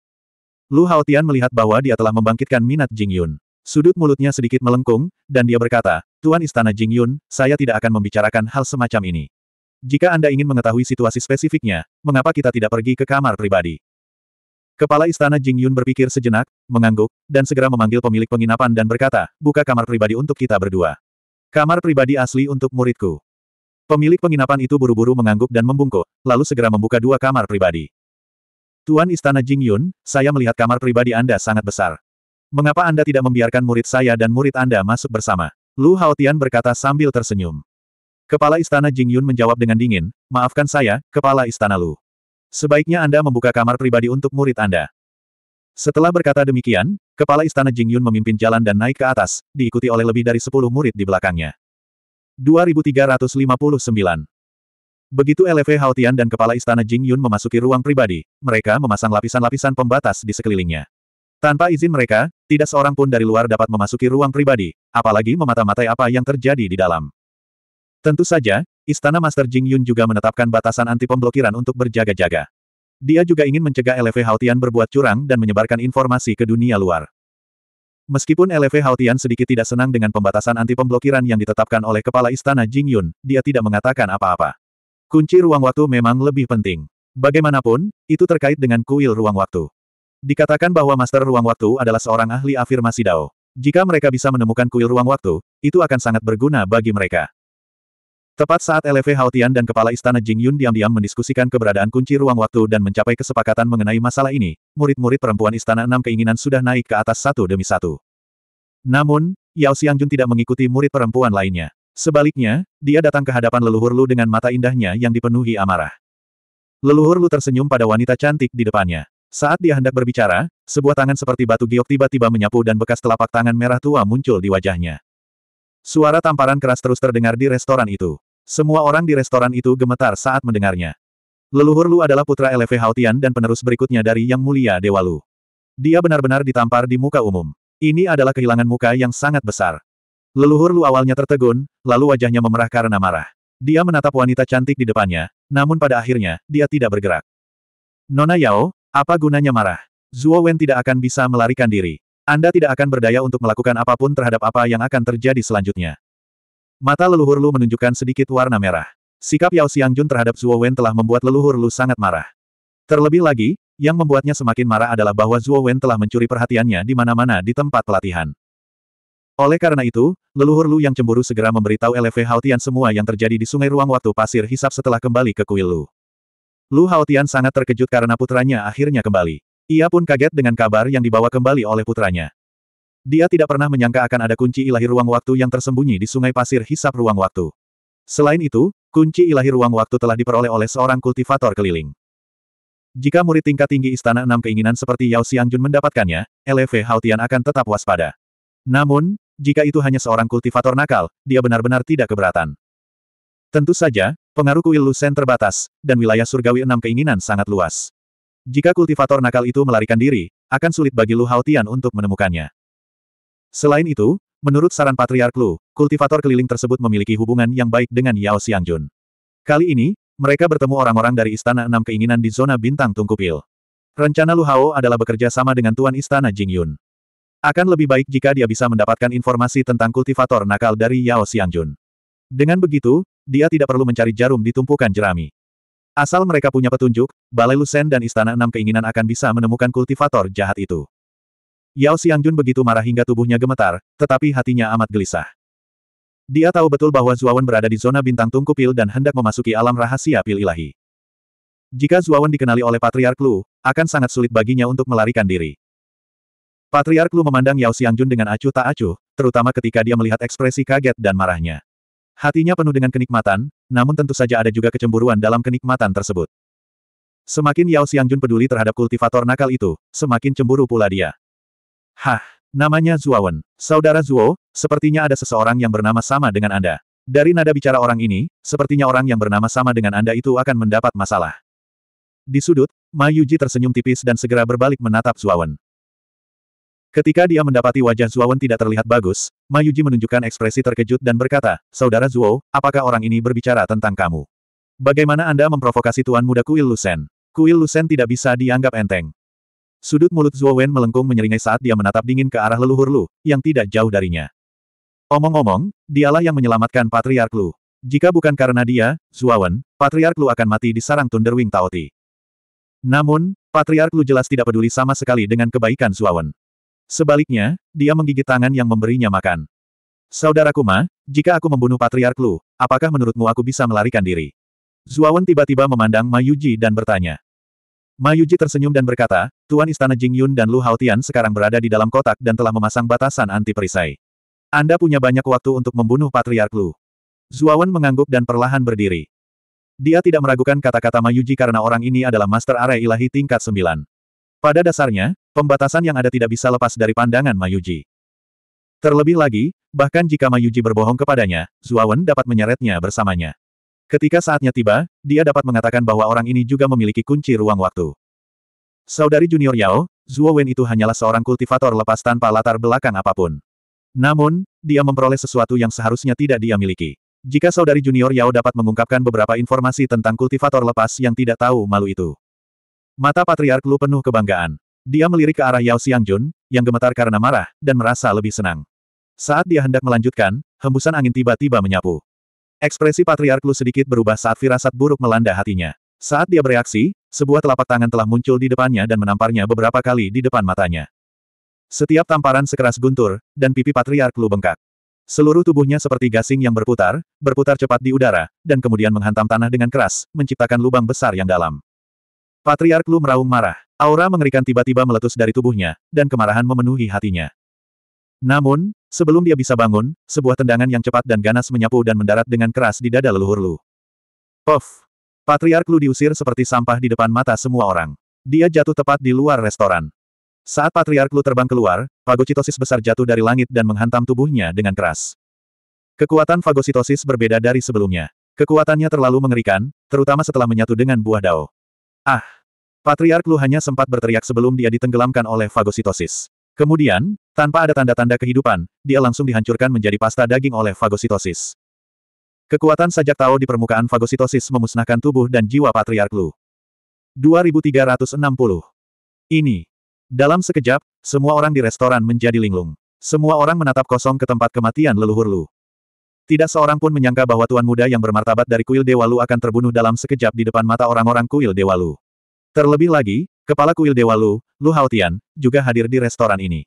Lu Haotian melihat bahwa dia telah membangkitkan minat Jing Yun. Sudut mulutnya sedikit melengkung, dan dia berkata, Tuan Istana Jingyun, saya tidak akan membicarakan hal semacam ini. Jika Anda ingin mengetahui situasi spesifiknya, mengapa kita tidak pergi ke kamar pribadi? Kepala Istana Jingyun berpikir sejenak, mengangguk, dan segera memanggil pemilik penginapan dan berkata, buka kamar pribadi untuk kita berdua. Kamar pribadi asli untuk muridku. Pemilik penginapan itu buru-buru mengangguk dan membungkuk, lalu segera membuka dua kamar pribadi. Tuan Istana Jingyun, saya melihat kamar pribadi Anda sangat besar. Mengapa Anda tidak membiarkan murid saya dan murid Anda masuk bersama? Lu Haotian berkata sambil tersenyum. Kepala Istana Jing Yun menjawab dengan dingin, maafkan saya, Kepala Istana Lu. Sebaiknya Anda membuka kamar pribadi untuk murid Anda. Setelah berkata demikian, Kepala Istana Jing Yun memimpin jalan dan naik ke atas, diikuti oleh lebih dari 10 murid di belakangnya. 2359 Begitu LV Haotian dan kepala istana Jing Yun memasuki ruang pribadi, mereka memasang lapisan-lapisan pembatas di sekelilingnya. Tanpa izin mereka, tidak seorang pun dari luar dapat memasuki ruang pribadi, apalagi memata-matai apa yang terjadi di dalam. Tentu saja, Istana Master Jing Yun juga menetapkan batasan anti pemblokiran untuk berjaga-jaga. Dia juga ingin mencegah LV Haotian berbuat curang dan menyebarkan informasi ke dunia luar. Meskipun LV Haotian sedikit tidak senang dengan pembatasan anti pemblokiran yang ditetapkan oleh Kepala Istana Jing Yun, dia tidak mengatakan apa-apa. Kunci ruang waktu memang lebih penting. Bagaimanapun, itu terkait dengan kuil ruang waktu. Dikatakan bahwa Master Ruang Waktu adalah seorang ahli afirmasi Dao. Jika mereka bisa menemukan kuil ruang waktu, itu akan sangat berguna bagi mereka. Tepat saat LV Haotian dan Kepala Istana Jing Yun diam-diam mendiskusikan keberadaan kunci ruang waktu dan mencapai kesepakatan mengenai masalah ini, murid-murid perempuan Istana Enam keinginan sudah naik ke atas satu demi satu. Namun, Yao Xiangjun tidak mengikuti murid perempuan lainnya. Sebaliknya, dia datang ke hadapan leluhur Lu dengan mata indahnya yang dipenuhi amarah. Leluhur Lu tersenyum pada wanita cantik di depannya. Saat dia hendak berbicara, sebuah tangan seperti batu giok tiba-tiba menyapu dan bekas telapak tangan merah tua muncul di wajahnya. Suara tamparan keras terus terdengar di restoran itu. Semua orang di restoran itu gemetar saat mendengarnya. Leluhur Lu adalah putra LV Hautian dan penerus berikutnya dari Yang Mulia Dewa Lu. Dia benar-benar ditampar di muka umum. Ini adalah kehilangan muka yang sangat besar. Leluhur Lu awalnya tertegun, lalu wajahnya memerah karena marah. Dia menatap wanita cantik di depannya, namun pada akhirnya, dia tidak bergerak. Nona Yao, apa gunanya marah? Zuo Wen tidak akan bisa melarikan diri. Anda tidak akan berdaya untuk melakukan apapun terhadap apa yang akan terjadi selanjutnya. Mata leluhur Lu menunjukkan sedikit warna merah. Sikap Yao Xiangjun terhadap Zuo Wen telah membuat leluhur Lu sangat marah. Terlebih lagi, yang membuatnya semakin marah adalah bahwa Zuo Wen telah mencuri perhatiannya di mana-mana di tempat pelatihan. Oleh karena itu, leluhur Lu yang cemburu segera memberitahu LV Haotian semua yang terjadi di sungai ruang waktu pasir hisap setelah kembali ke kuil Lu. Lu Haotian sangat terkejut karena putranya akhirnya kembali. Ia pun kaget dengan kabar yang dibawa kembali oleh putranya. Dia tidak pernah menyangka akan ada kunci ilahi ruang waktu yang tersembunyi di sungai pasir hisap ruang waktu. Selain itu, kunci ilahi ruang waktu telah diperoleh oleh seorang kultivator keliling. Jika murid tingkat tinggi Istana Enam keinginan seperti Yao Xiangjun mendapatkannya, LV Haotian akan tetap waspada. Namun, jika itu hanya seorang kultivator nakal, dia benar-benar tidak keberatan. Tentu saja, Pengaruh kuil Lusen terbatas, dan wilayah surgawi enam keinginan sangat luas. Jika kultivator nakal itu melarikan diri, akan sulit bagi Lu Haotian untuk menemukannya. Selain itu, menurut saran Patriark Lu, kultivator keliling tersebut memiliki hubungan yang baik dengan Yao Xiangjun. Kali ini, mereka bertemu orang-orang dari Istana Enam Keinginan di zona bintang Tungkupil. Rencana Lu Hao adalah bekerja sama dengan Tuan Istana Jingyun. Akan lebih baik jika dia bisa mendapatkan informasi tentang kultivator nakal dari Yao Xiangjun. Dengan begitu, dia tidak perlu mencari jarum di tumpukan jerami. Asal mereka punya petunjuk, Balai Lusen dan Istana Enam Keinginan akan bisa menemukan kultivator jahat itu. Yao Xiangjun begitu marah hingga tubuhnya gemetar, tetapi hatinya amat gelisah. Dia tahu betul bahwa Zuawan berada di zona bintang tungku pil dan hendak memasuki alam rahasia pil ilahi. Jika Zuawan dikenali oleh Patriark Lu, akan sangat sulit baginya untuk melarikan diri. Patriark Lu memandang Yao Xiangjun dengan acuh tak acuh, terutama ketika dia melihat ekspresi kaget dan marahnya. Hatinya penuh dengan kenikmatan, namun tentu saja ada juga kecemburuan dalam kenikmatan tersebut. Semakin Yao Xiangjun peduli terhadap kultivator nakal itu, semakin cemburu pula dia. Hah, namanya Zuawan. Saudara Zuo, sepertinya ada seseorang yang bernama sama dengan Anda. Dari nada bicara orang ini, sepertinya orang yang bernama sama dengan Anda itu akan mendapat masalah. Di sudut, Ma Yuji tersenyum tipis dan segera berbalik menatap Zuawan. Ketika dia mendapati wajah Zuowen tidak terlihat bagus, Mayuji menunjukkan ekspresi terkejut dan berkata, Saudara Zuo, apakah orang ini berbicara tentang kamu? Bagaimana Anda memprovokasi tuan muda Kuil Lusen? Kuil Lusen tidak bisa dianggap enteng. Sudut mulut Zuowen melengkung menyeringai saat dia menatap dingin ke arah leluhur Lu, yang tidak jauh darinya. Omong-omong, dialah yang menyelamatkan Patriark Lu. Jika bukan karena dia, Zuawan, Patriark Lu akan mati di sarang Thunderwing Taoti. Namun, Patriark Lu jelas tidak peduli sama sekali dengan kebaikan Zuawan. Sebaliknya, dia menggigit tangan yang memberinya makan. Saudara Kuma, jika aku membunuh Patriark Lu, apakah menurutmu aku bisa melarikan diri? Zuawan tiba-tiba memandang Mayuji dan bertanya. Mayuji tersenyum dan berkata, Tuan Istana Jingyun dan Lu Haotian sekarang berada di dalam kotak dan telah memasang batasan anti perisai. Anda punya banyak waktu untuk membunuh Patriark Lu. Zuawan mengangguk dan perlahan berdiri. Dia tidak meragukan kata-kata Mayuji karena orang ini adalah Master Area Ilahi tingkat 9. Pada dasarnya, Pembatasan yang ada tidak bisa lepas dari pandangan Mayuji. Terlebih lagi, bahkan jika Mayuji berbohong kepadanya, Zuawan dapat menyeretnya bersamanya. Ketika saatnya tiba, dia dapat mengatakan bahwa orang ini juga memiliki kunci ruang waktu. Saudari junior Yao, Zuo Wen itu hanyalah seorang kultivator lepas tanpa latar belakang apapun. Namun, dia memperoleh sesuatu yang seharusnya tidak dia miliki. Jika saudari junior Yao dapat mengungkapkan beberapa informasi tentang kultivator lepas yang tidak tahu malu itu. Mata Patriark Lu penuh kebanggaan. Dia melirik ke arah Yao Xiangjun, yang gemetar karena marah, dan merasa lebih senang. Saat dia hendak melanjutkan, hembusan angin tiba-tiba menyapu. Ekspresi Patriark Lu sedikit berubah saat firasat buruk melanda hatinya. Saat dia bereaksi, sebuah telapak tangan telah muncul di depannya dan menamparnya beberapa kali di depan matanya. Setiap tamparan sekeras guntur, dan pipi Patriark Lu bengkak. Seluruh tubuhnya seperti gasing yang berputar, berputar cepat di udara, dan kemudian menghantam tanah dengan keras, menciptakan lubang besar yang dalam. Patriark Lu meraung marah. Aura mengerikan tiba-tiba meletus dari tubuhnya, dan kemarahan memenuhi hatinya. Namun, sebelum dia bisa bangun, sebuah tendangan yang cepat dan ganas menyapu dan mendarat dengan keras di dada leluhur Lu. Puff! Patriark Lu diusir seperti sampah di depan mata semua orang. Dia jatuh tepat di luar restoran. Saat Patriark Lu terbang keluar, fagositosis besar jatuh dari langit dan menghantam tubuhnya dengan keras. Kekuatan fagositosis berbeda dari sebelumnya. Kekuatannya terlalu mengerikan, terutama setelah menyatu dengan buah dao. Ah! Patriark Lu hanya sempat berteriak sebelum dia ditenggelamkan oleh fagositosis. Kemudian, tanpa ada tanda-tanda kehidupan, dia langsung dihancurkan menjadi pasta daging oleh fagositosis. Kekuatan sajak tahu di permukaan fagositosis memusnahkan tubuh dan jiwa Patriark Lu. 2360. Ini. Dalam sekejap, semua orang di restoran menjadi linglung. Semua orang menatap kosong ke tempat kematian leluhur Lu. Tidak seorang pun menyangka bahwa Tuan Muda yang bermartabat dari kuil Dewa Lu akan terbunuh dalam sekejap di depan mata orang-orang kuil Dewa Lu. Terlebih lagi, kepala kuil Dewa Lu, Lu Haotian, juga hadir di restoran ini.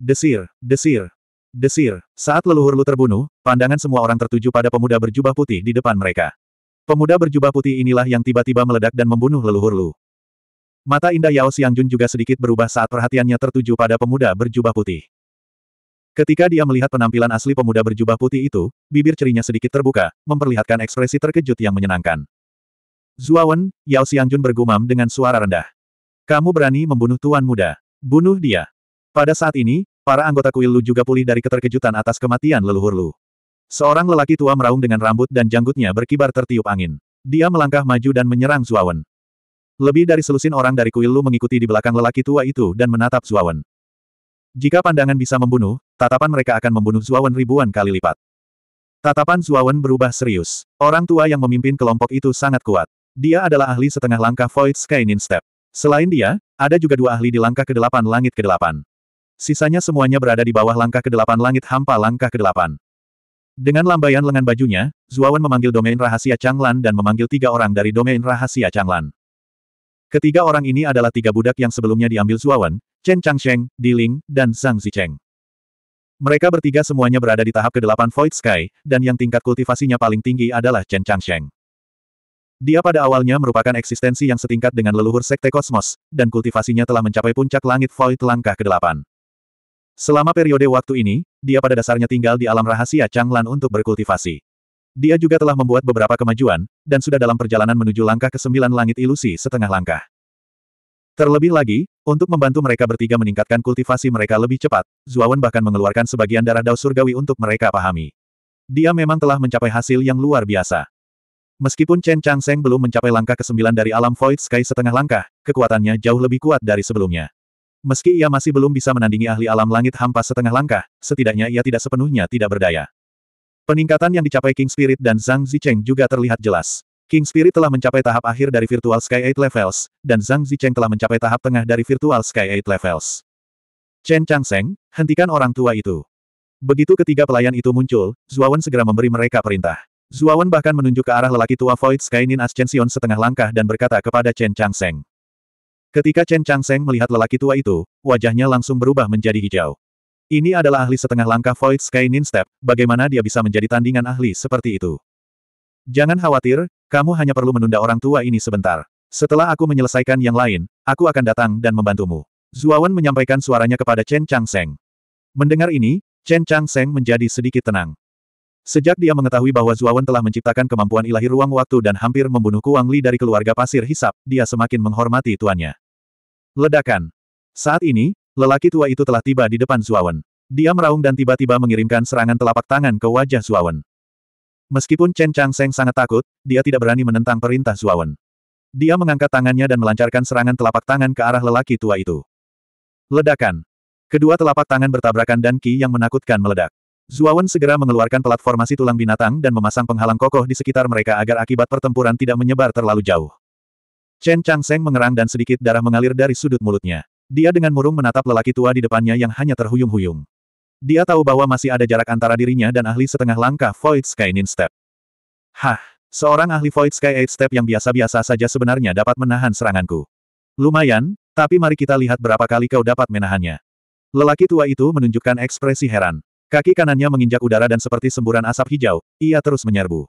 Desir, desir, desir. Saat leluhur Lu terbunuh, pandangan semua orang tertuju pada pemuda berjubah putih di depan mereka. Pemuda berjubah putih inilah yang tiba-tiba meledak dan membunuh leluhur Lu. Mata indah Yao Jun juga sedikit berubah saat perhatiannya tertuju pada pemuda berjubah putih. Ketika dia melihat penampilan asli pemuda berjubah putih itu, bibir cerinya sedikit terbuka, memperlihatkan ekspresi terkejut yang menyenangkan. Zuawan, Yao Xiangjun bergumam dengan suara rendah. Kamu berani membunuh tuan muda. Bunuh dia. Pada saat ini, para anggota kuil Lu juga pulih dari keterkejutan atas kematian leluhur Lu. Seorang lelaki tua meraung dengan rambut dan janggutnya berkibar tertiup angin. Dia melangkah maju dan menyerang Zuawan. Lebih dari selusin orang dari kuil Lu mengikuti di belakang lelaki tua itu dan menatap Zuawan. Jika pandangan bisa membunuh, tatapan mereka akan membunuh Zuawan ribuan kali lipat. Tatapan Zuawan berubah serius. Orang tua yang memimpin kelompok itu sangat kuat. Dia adalah ahli setengah langkah Void Sky Nin Step. Selain dia, ada juga dua ahli di langkah ke-8 langit ke-8. Sisanya semuanya berada di bawah langkah ke-8 langit hampa langkah ke-8. Dengan lambaian lengan bajunya, Zuawan memanggil domain rahasia Changlan dan memanggil tiga orang dari domain rahasia Changlan. Ketiga orang ini adalah tiga budak yang sebelumnya diambil Zuawan, Chen Changsheng, Di Ling, dan Zhang Zicheng. Mereka bertiga semuanya berada di tahap ke-8 Void Sky, dan yang tingkat kultivasinya paling tinggi adalah Chen Changsheng. Dia pada awalnya merupakan eksistensi yang setingkat dengan leluhur sekte kosmos, dan kultivasinya telah mencapai puncak langit void langkah ke-8. Selama periode waktu ini, dia pada dasarnya tinggal di alam rahasia Changlan untuk berkultivasi. Dia juga telah membuat beberapa kemajuan, dan sudah dalam perjalanan menuju langkah ke-9 langit ilusi setengah langkah. Terlebih lagi, untuk membantu mereka bertiga meningkatkan kultivasi mereka lebih cepat, Zuawan bahkan mengeluarkan sebagian darah dao surgawi untuk mereka pahami. Dia memang telah mencapai hasil yang luar biasa. Meskipun Chen Changseng belum mencapai langkah ke-9 dari alam Void Sky setengah langkah, kekuatannya jauh lebih kuat dari sebelumnya. Meski ia masih belum bisa menandingi ahli alam langit hampa setengah langkah, setidaknya ia tidak sepenuhnya tidak berdaya. Peningkatan yang dicapai King Spirit dan Zhang Zicheng juga terlihat jelas. King Spirit telah mencapai tahap akhir dari Virtual Sky 8 Levels, dan Zhang Zicheng telah mencapai tahap tengah dari Virtual Sky 8 Levels. Chen Changseng, hentikan orang tua itu. Begitu ketiga pelayan itu muncul, Zuawan segera memberi mereka perintah. Zuawan bahkan menunjuk ke arah lelaki tua Void Skynin Ascension setengah langkah dan berkata kepada Chen Changseng. Ketika Chen Changseng melihat lelaki tua itu, wajahnya langsung berubah menjadi hijau. Ini adalah ahli setengah langkah Void Skynin Step, bagaimana dia bisa menjadi tandingan ahli seperti itu. Jangan khawatir, kamu hanya perlu menunda orang tua ini sebentar. Setelah aku menyelesaikan yang lain, aku akan datang dan membantumu. Zuawan menyampaikan suaranya kepada Chen Changseng. Mendengar ini, Chen Changseng menjadi sedikit tenang. Sejak dia mengetahui bahwa Zuawan telah menciptakan kemampuan ilahi ruang waktu dan hampir membunuh Kuang Li dari keluarga pasir hisap, dia semakin menghormati tuannya. Ledakan. Saat ini, lelaki tua itu telah tiba di depan Zuawan. Dia meraung dan tiba-tiba mengirimkan serangan telapak tangan ke wajah Zuawan. Meskipun Chen Chang Seng sangat takut, dia tidak berani menentang perintah Zuawan. Dia mengangkat tangannya dan melancarkan serangan telapak tangan ke arah lelaki tua itu. Ledakan. Kedua telapak tangan bertabrakan dan ki yang menakutkan meledak. Zuawan segera mengeluarkan platformasi tulang binatang dan memasang penghalang kokoh di sekitar mereka agar akibat pertempuran tidak menyebar terlalu jauh. Chen Changseng mengerang dan sedikit darah mengalir dari sudut mulutnya. Dia dengan murung menatap lelaki tua di depannya yang hanya terhuyung-huyung. Dia tahu bahwa masih ada jarak antara dirinya dan ahli setengah langkah Void Sky Nin Step. Hah, seorang ahli Void Sky Eight Step yang biasa-biasa saja sebenarnya dapat menahan seranganku. Lumayan, tapi mari kita lihat berapa kali kau dapat menahannya. Lelaki tua itu menunjukkan ekspresi heran. Kaki kanannya menginjak udara dan seperti semburan asap hijau, ia terus menyerbu.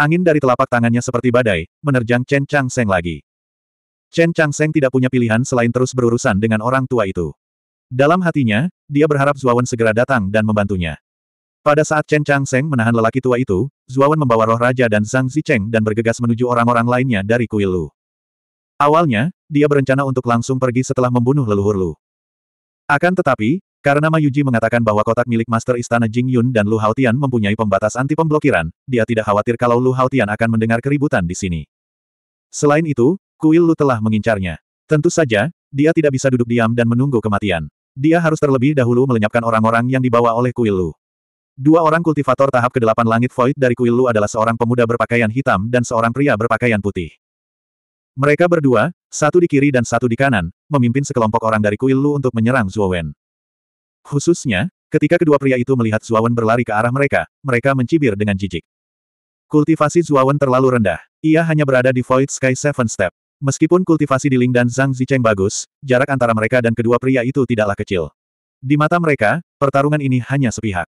Angin dari telapak tangannya seperti badai, menerjang Chen Chang Seng lagi. Chen Chang Seng tidak punya pilihan selain terus berurusan dengan orang tua itu. Dalam hatinya, dia berharap Zuawan segera datang dan membantunya. Pada saat Chen Chang Seng menahan lelaki tua itu, Zuawan membawa roh raja dan Zhang Zicheng dan bergegas menuju orang-orang lainnya dari kuil Lu. Awalnya, dia berencana untuk langsung pergi setelah membunuh leluhur Lu. Akan tetapi, karena Mayuji mengatakan bahwa kotak milik Master Istana Jing Yun dan Lu Haotian mempunyai pembatas anti pemblokiran, dia tidak khawatir kalau Lu Haotian akan mendengar keributan di sini. Selain itu, kuil Lu telah mengincarnya. Tentu saja, dia tidak bisa duduk diam dan menunggu kematian. Dia harus terlebih dahulu melenyapkan orang-orang yang dibawa oleh kuil Lu. Dua orang kultivator tahap ke-8 langit void dari kuil Lu adalah seorang pemuda berpakaian hitam dan seorang pria berpakaian putih. Mereka berdua, satu di kiri dan satu di kanan, memimpin sekelompok orang dari kuil Lu untuk menyerang Wen. Khususnya, ketika kedua pria itu melihat Zuawan berlari ke arah mereka, mereka mencibir dengan jijik. Kultivasi Zuawan terlalu rendah. Ia hanya berada di Void Sky Seven Step. Meskipun kultivasi di Ling dan Zhang Zicheng bagus, jarak antara mereka dan kedua pria itu tidaklah kecil. Di mata mereka, pertarungan ini hanya sepihak.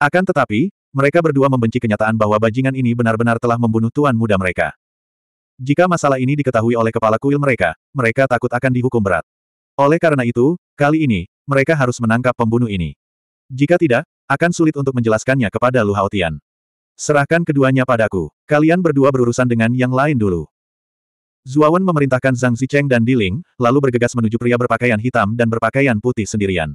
Akan tetapi, mereka berdua membenci kenyataan bahwa bajingan ini benar-benar telah membunuh tuan muda mereka. Jika masalah ini diketahui oleh kepala kuil mereka, mereka takut akan dihukum berat. Oleh karena itu, kali ini, mereka harus menangkap pembunuh ini. Jika tidak, akan sulit untuk menjelaskannya kepada Lu Haotian. Serahkan keduanya padaku. Kalian berdua berurusan dengan yang lain dulu. Zuawan memerintahkan Zhang Zicheng dan Diling, lalu bergegas menuju pria berpakaian hitam dan berpakaian putih sendirian.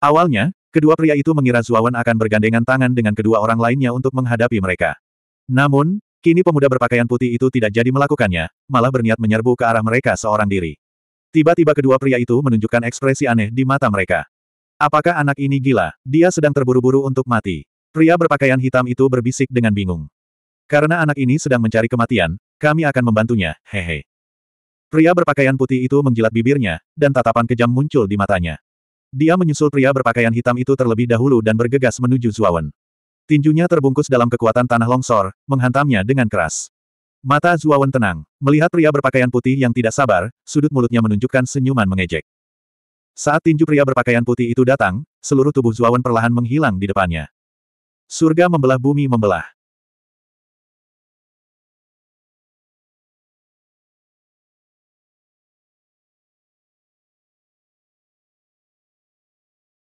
Awalnya, kedua pria itu mengira Zuawan akan bergandengan tangan dengan kedua orang lainnya untuk menghadapi mereka. Namun, kini pemuda berpakaian putih itu tidak jadi melakukannya, malah berniat menyerbu ke arah mereka seorang diri. Tiba-tiba kedua pria itu menunjukkan ekspresi aneh di mata mereka. Apakah anak ini gila? Dia sedang terburu-buru untuk mati. Pria berpakaian hitam itu berbisik dengan bingung. Karena anak ini sedang mencari kematian, kami akan membantunya, hehe. Pria berpakaian putih itu menjilat bibirnya, dan tatapan kejam muncul di matanya. Dia menyusul pria berpakaian hitam itu terlebih dahulu dan bergegas menuju Zuawan. Tinjunya terbungkus dalam kekuatan tanah longsor, menghantamnya dengan keras. Mata Zuawan tenang. Melihat pria berpakaian putih yang tidak sabar, sudut mulutnya menunjukkan senyuman mengejek. Saat tinju pria berpakaian putih itu datang, seluruh tubuh Zuawan perlahan menghilang di depannya. Surga membelah bumi membelah.